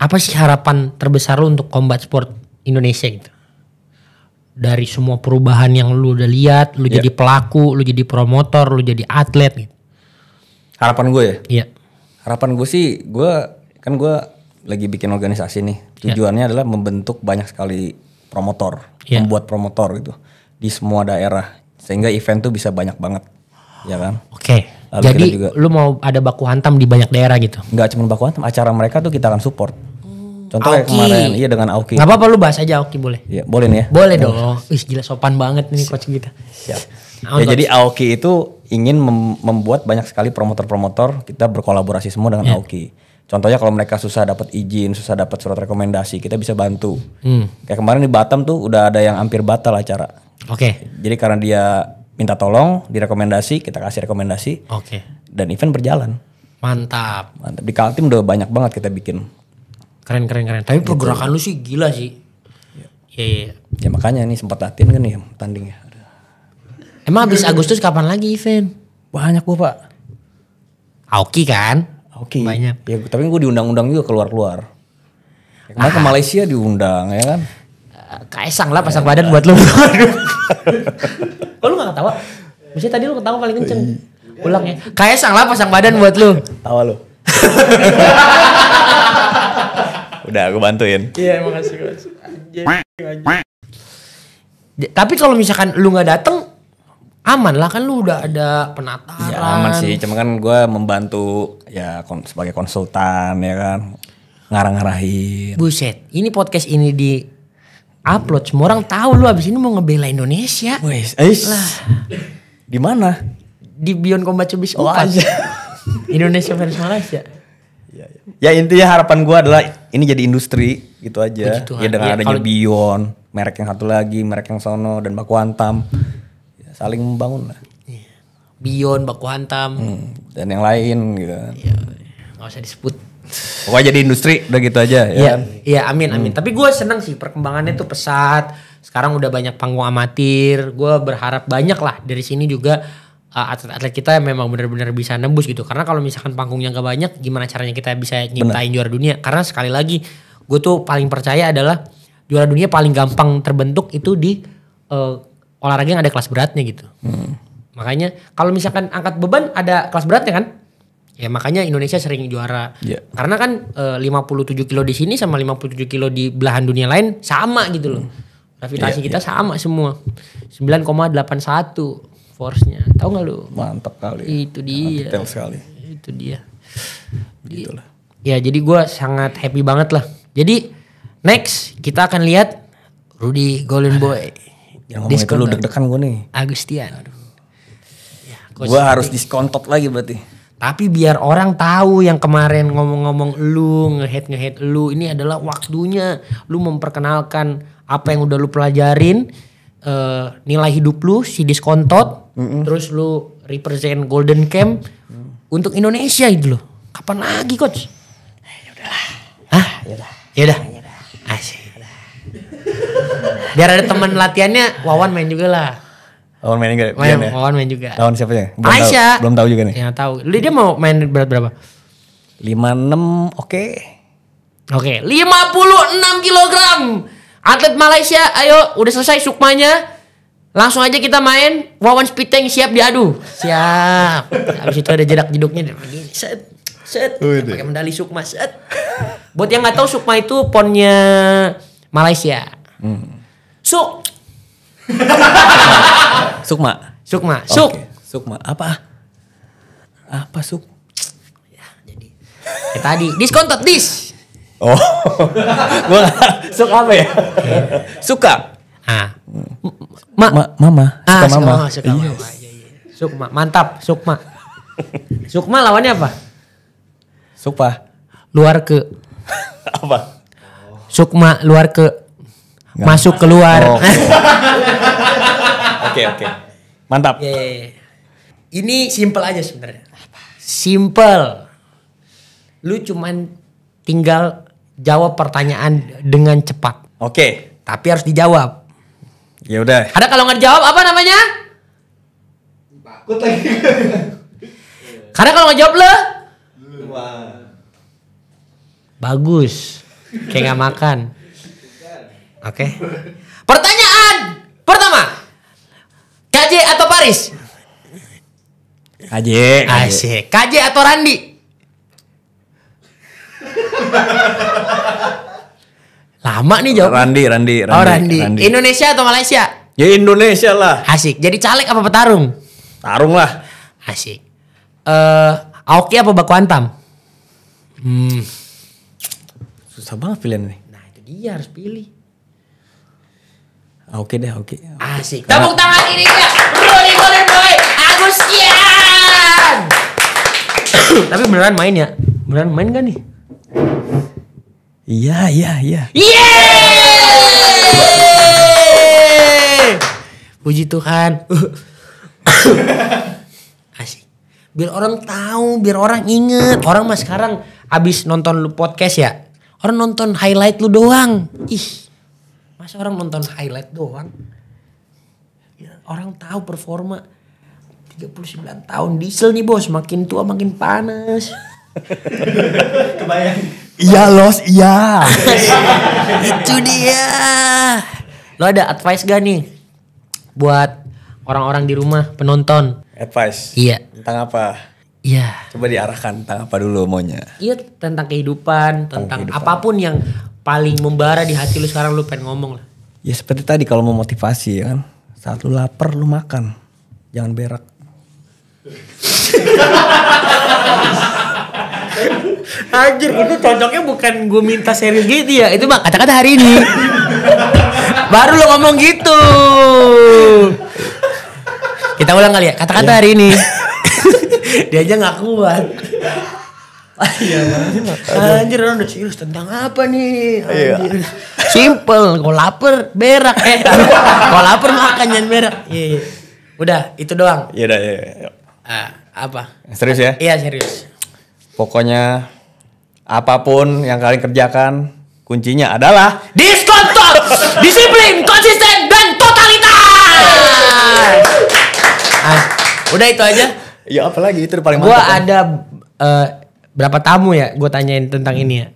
Apa sih harapan terbesar lu untuk combat sport Indonesia gitu? Dari semua perubahan yang lu udah lihat, lu yeah. jadi pelaku, lu jadi promotor, lu jadi atlet gitu Harapan gue ya? Iya. Harapan gue sih, gue kan gue lagi bikin organisasi nih. Iya. Tujuannya ya. adalah membentuk banyak sekali promotor, ya. membuat promotor gitu di semua daerah sehingga event tuh bisa banyak banget, ya kan? Oke. Okay. Jadi juga, lu mau ada baku hantam di banyak daerah gitu? Enggak, cuma baku hantam, acara mereka tuh kita akan support. Contoh kayak kemarin, iya dengan Aoki. Gak apa-apa lu bahas aja Aoki boleh. Iya, boleh nih ya. Boleh, dong. Ih gila sopan banget nih coach kita. Siap. Nah, ya jadi Aoki itu ingin mem membuat banyak sekali promotor-promotor kita berkolaborasi semua dengan yeah. Aoki. Contohnya kalau mereka susah dapat izin, susah dapat surat rekomendasi, kita bisa bantu. Hmm. Kayak kemarin di Batam tuh udah ada yang hampir batal acara. Oke. Okay. Jadi karena dia minta tolong, direkomendasi, kita kasih rekomendasi. Oke. Okay. Dan event berjalan. Mantap. Mantap. Di Kaltim udah banyak banget kita bikin. Keren keren keren. Tapi gitu. pergerakan gitu. lu sih gila sih. Iya. Ya, ya. ya makanya nih sempat latihan kan nih tandingnya. Emang abis iya, iya. Agustus kapan lagi event? Banyak gua pak. Aoki kan? Aoki. Banyak. Ya tapi gue diundang-undang juga keluar-keluar. Ah. kemarin ah. ke Malaysia diundang ya kan? Eh, kaisang lah pasang eh, badan iya. buat lu. Kok lu gak ketawa? Maksudnya tadi lu ketawa paling kenceng. Ulang ya. Kaisang lah pasang badan buat lu. Tawa lu. Udah aku bantuin. Iya, makasih, Tapi kalau misalkan lu nggak dateng, aman lah kan lu udah ada penataran. Ya aman sih, cuma kan gue membantu ya kon sebagai konsultan ya kan ngarang-ngarahin. Buset, ini podcast ini di upload semua orang tahu lu abis ini mau ngebela Indonesia. Wes, lah. Di mana? Di Beyond Combat Cubis oh, aja. Indonesia versus Malaysia. Ya, ya. ya intinya harapan gue adalah ini jadi industri gitu aja. Puji Ya dengan ya, adanya kalau... Beyond, merek yang satu lagi, merek yang sono dan baku antam saling membangun lah. Iya. Bion, baku hantam. Hmm, dan yang lain gitu. Iya, nggak usah disebut. Pokoknya jadi industri udah gitu aja ya. Iya, kan? iya amin hmm. amin. Hmm. Tapi gue seneng sih perkembangannya tuh pesat. Sekarang udah banyak panggung amatir. Gue berharap banyak lah dari sini juga uh, atlet-atlet kita yang memang benar-benar bisa nembus gitu. Karena kalau misalkan panggungnya gak banyak, gimana caranya kita bisa nyiptain juara dunia? Karena sekali lagi, gue tuh paling percaya adalah juara dunia paling gampang terbentuk itu di uh, olahraga yang ada kelas beratnya gitu. Hmm. Makanya kalau misalkan angkat beban ada kelas beratnya kan? Ya makanya Indonesia sering juara. Yeah. Karena kan e, eh, 57 kilo di sini sama 57 kilo di belahan dunia lain sama gitu loh. Hmm. Gravitasi yeah, kita yeah. sama semua. 9,81 force-nya. Tahu nggak lu? Mantap kali. Ya. Itu dia. Detail sekali. Itu dia. Begitulah. Ya, jadi gue sangat happy banget lah. Jadi next kita akan lihat Rudy Golden Boy. Yang ngomong itu lu deg-degan gue nih. Agustian. Ya, gue harus diskontot lagi berarti. Tapi biar orang tahu yang kemarin ngomong-ngomong lu, ngehead ngehead lu, ini adalah waktunya lu memperkenalkan apa yang udah lu pelajarin, uh, nilai hidup lu si diskontot, mm -mm. terus lu represent Golden Camp mm. untuk Indonesia itu loh. Kapan lagi coach? Eh, ya udahlah. Hah? Ya udah. Ya udah. Asik. Biar ada teman latihannya, Wawan main juga lah. Wawan main juga. Main, ya? Wawan main juga. Lawan siapa ya? Belum Aisyah. Tahu, belum tahu juga nih. yang tahu. Dia mau main berat berapa? enam oke. oke lima puluh enam kilogram. Atlet Malaysia, ayo udah selesai sukmanya. Langsung aja kita main Wawan Spiteng siap diadu. Siap. Habis itu ada jedak jeduknya begini. Set. Set. Pakai medali sukma set. Buat yang nggak tahu sukma itu ponnya Malaysia. Hmm. Suk. Sukma. Sukma. Suk. Okay. Sukma. Apa? Apa suk? Ya, jadi. Eh, tadi diskon tot dis. Oh. Gua suk apa ya? Suka. Ah. Ma, ma mama. Ah, suka ah, mama. Suka, iya. mama suka iya, mama. Iya. Sukma, mantap, Sukma. Sukma lawannya apa? Sukma. Luar ke. apa? Sukma luar ke Gak. Masuk keluar. Oh, oke, oke. Mantap. Yeah, iya, iya. Ini simple aja sebenarnya. Simple. Lu cuman tinggal jawab pertanyaan dengan cepat. Oke. Okay. Tapi harus dijawab. Ya udah. Ada kalau nggak jawab apa namanya? Takut lagi. Karena kalau nggak jawab lo, bagus. Kayak nggak makan. Oke. Okay. Pertanyaan pertama. KJ atau Paris? KJ. Asik. KJ atau Randi? Lama nih jawab. Randi, Randi, oh, Randi. Oh, Randi. Randi. Indonesia atau Malaysia? Ya Indonesia lah. Asik. Jadi caleg apa petarung? Tarung lah. Asik. Eh, uh, Aoki apa Baku Antam? Hmm. Susah banget pilihan nih. Nah, itu dia harus pilih. Oke deh, oke. Asik. Tepuk tangan ini dia. Ruli Golden Boy Agustian. Tapi beneran main ya? Beneran main gak nih? Iya, iya, iya. Iya. Puji Tuhan. Asik. Biar orang tahu, biar orang inget. Orang mas sekarang abis nonton lu podcast ya, orang nonton highlight lu doang. Ih, Masa orang nonton highlight doang? Ya, orang tahu performa 39 tahun diesel nih bos, makin tua makin panas. Kebayang. Iya los, iya. Itu dia. Lo ada advice gak nih buat orang-orang di rumah penonton? Advice. Iya. Tentang apa? Iya. Coba diarahkan tentang apa dulu maunya. Iya tentang kehidupan, tentang, tentang kehidupan. apapun yang paling membara di hati lu sekarang lu pengen ngomong lah? Ya seperti tadi kalau mau motivasi ya kan. Saat lu lapar lu makan. Jangan berak. Anjir itu cocoknya bukan gue minta serius gitu ya Itu mah kata-kata hari ini Baru lo ngomong gitu Kita ulang kali ya Kata-kata ya. hari ini Dia aja gak kuat Iya, anjir orang udah serius tentang apa nih? Iya. Simple, kalau lapar berak eh. kalau lapar makan jangan berak. Iya, iya. Udah, itu doang. Iya udah, iya, iya. Ah, apa? Serius ya? Iya, serius. Pokoknya apapun yang kalian kerjakan, kuncinya adalah diskontrol, disiplin, konsisten dan totalitas. Ah, udah itu aja. Ya apalagi itu paling mantap. Gua kan? ada uh, berapa tamu ya gue tanyain tentang hmm. ini ya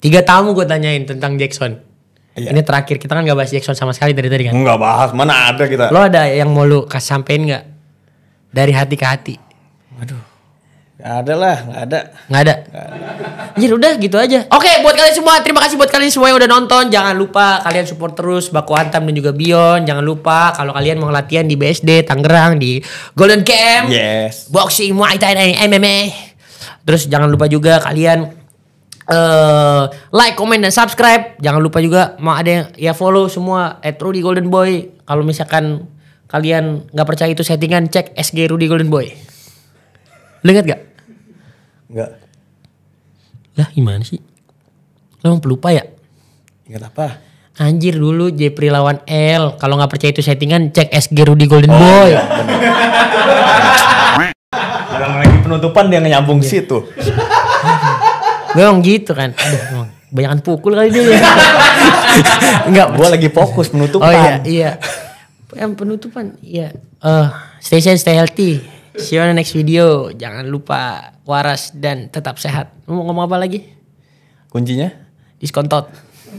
tiga tamu gue tanyain tentang Jackson iya. ini terakhir kita kan gak bahas Jackson sama sekali dari tadi kan nggak bahas mana ada kita lo ada yang mau lu kasih sampein nggak dari hati ke hati aduh Gak ada lah, gak ada. Gak ada. ya udah gitu aja. Oke, buat kalian semua, terima kasih buat kalian semua yang udah nonton. Jangan lupa kalian support terus Baku Antam dan juga Bion. Jangan lupa kalau kalian mau latihan di BSD Tangerang di Golden Camp. Yes. Boxing, Muay Thai, dan MMA. Terus jangan lupa juga kalian uh, like, comment dan subscribe. Jangan lupa juga mau ada yang ya follow semua at Golden Boy. Kalau misalkan kalian nggak percaya itu settingan, cek SG Rudy Golden Boy. Lu ingat gak? Enggak. Lah gimana sih? Lu emang pelupa ya? Ingat apa? Anjir dulu Jepri lawan L. Kalau nggak percaya itu settingan cek SG Rudy Golden oh, Boy. Iya, lagi penutupan dia nyambung iya. situ. Memang gitu kan. Aduh, emang banyakan pukul kali dia. Ya. Enggak, gua lagi fokus penutupan. Oh iya, iya. Yang penutupan, iya. uh, stay safe, stay healthy. See you on the next video. Jangan lupa waras dan tetap sehat. mau ngomong apa lagi? Kuncinya? Diskontot.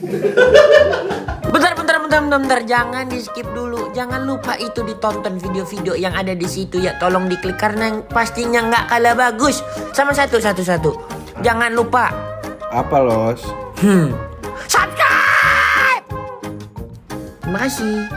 bentar, bentar, bentar, bentar, bentar. Jangan di skip dulu. Jangan lupa itu ditonton video-video yang ada di situ ya. Tolong diklik karena pastinya nggak kalah bagus. Sama satu, satu, satu. Jangan lupa. Apa los? Hmm. Subscribe. Terima kasih.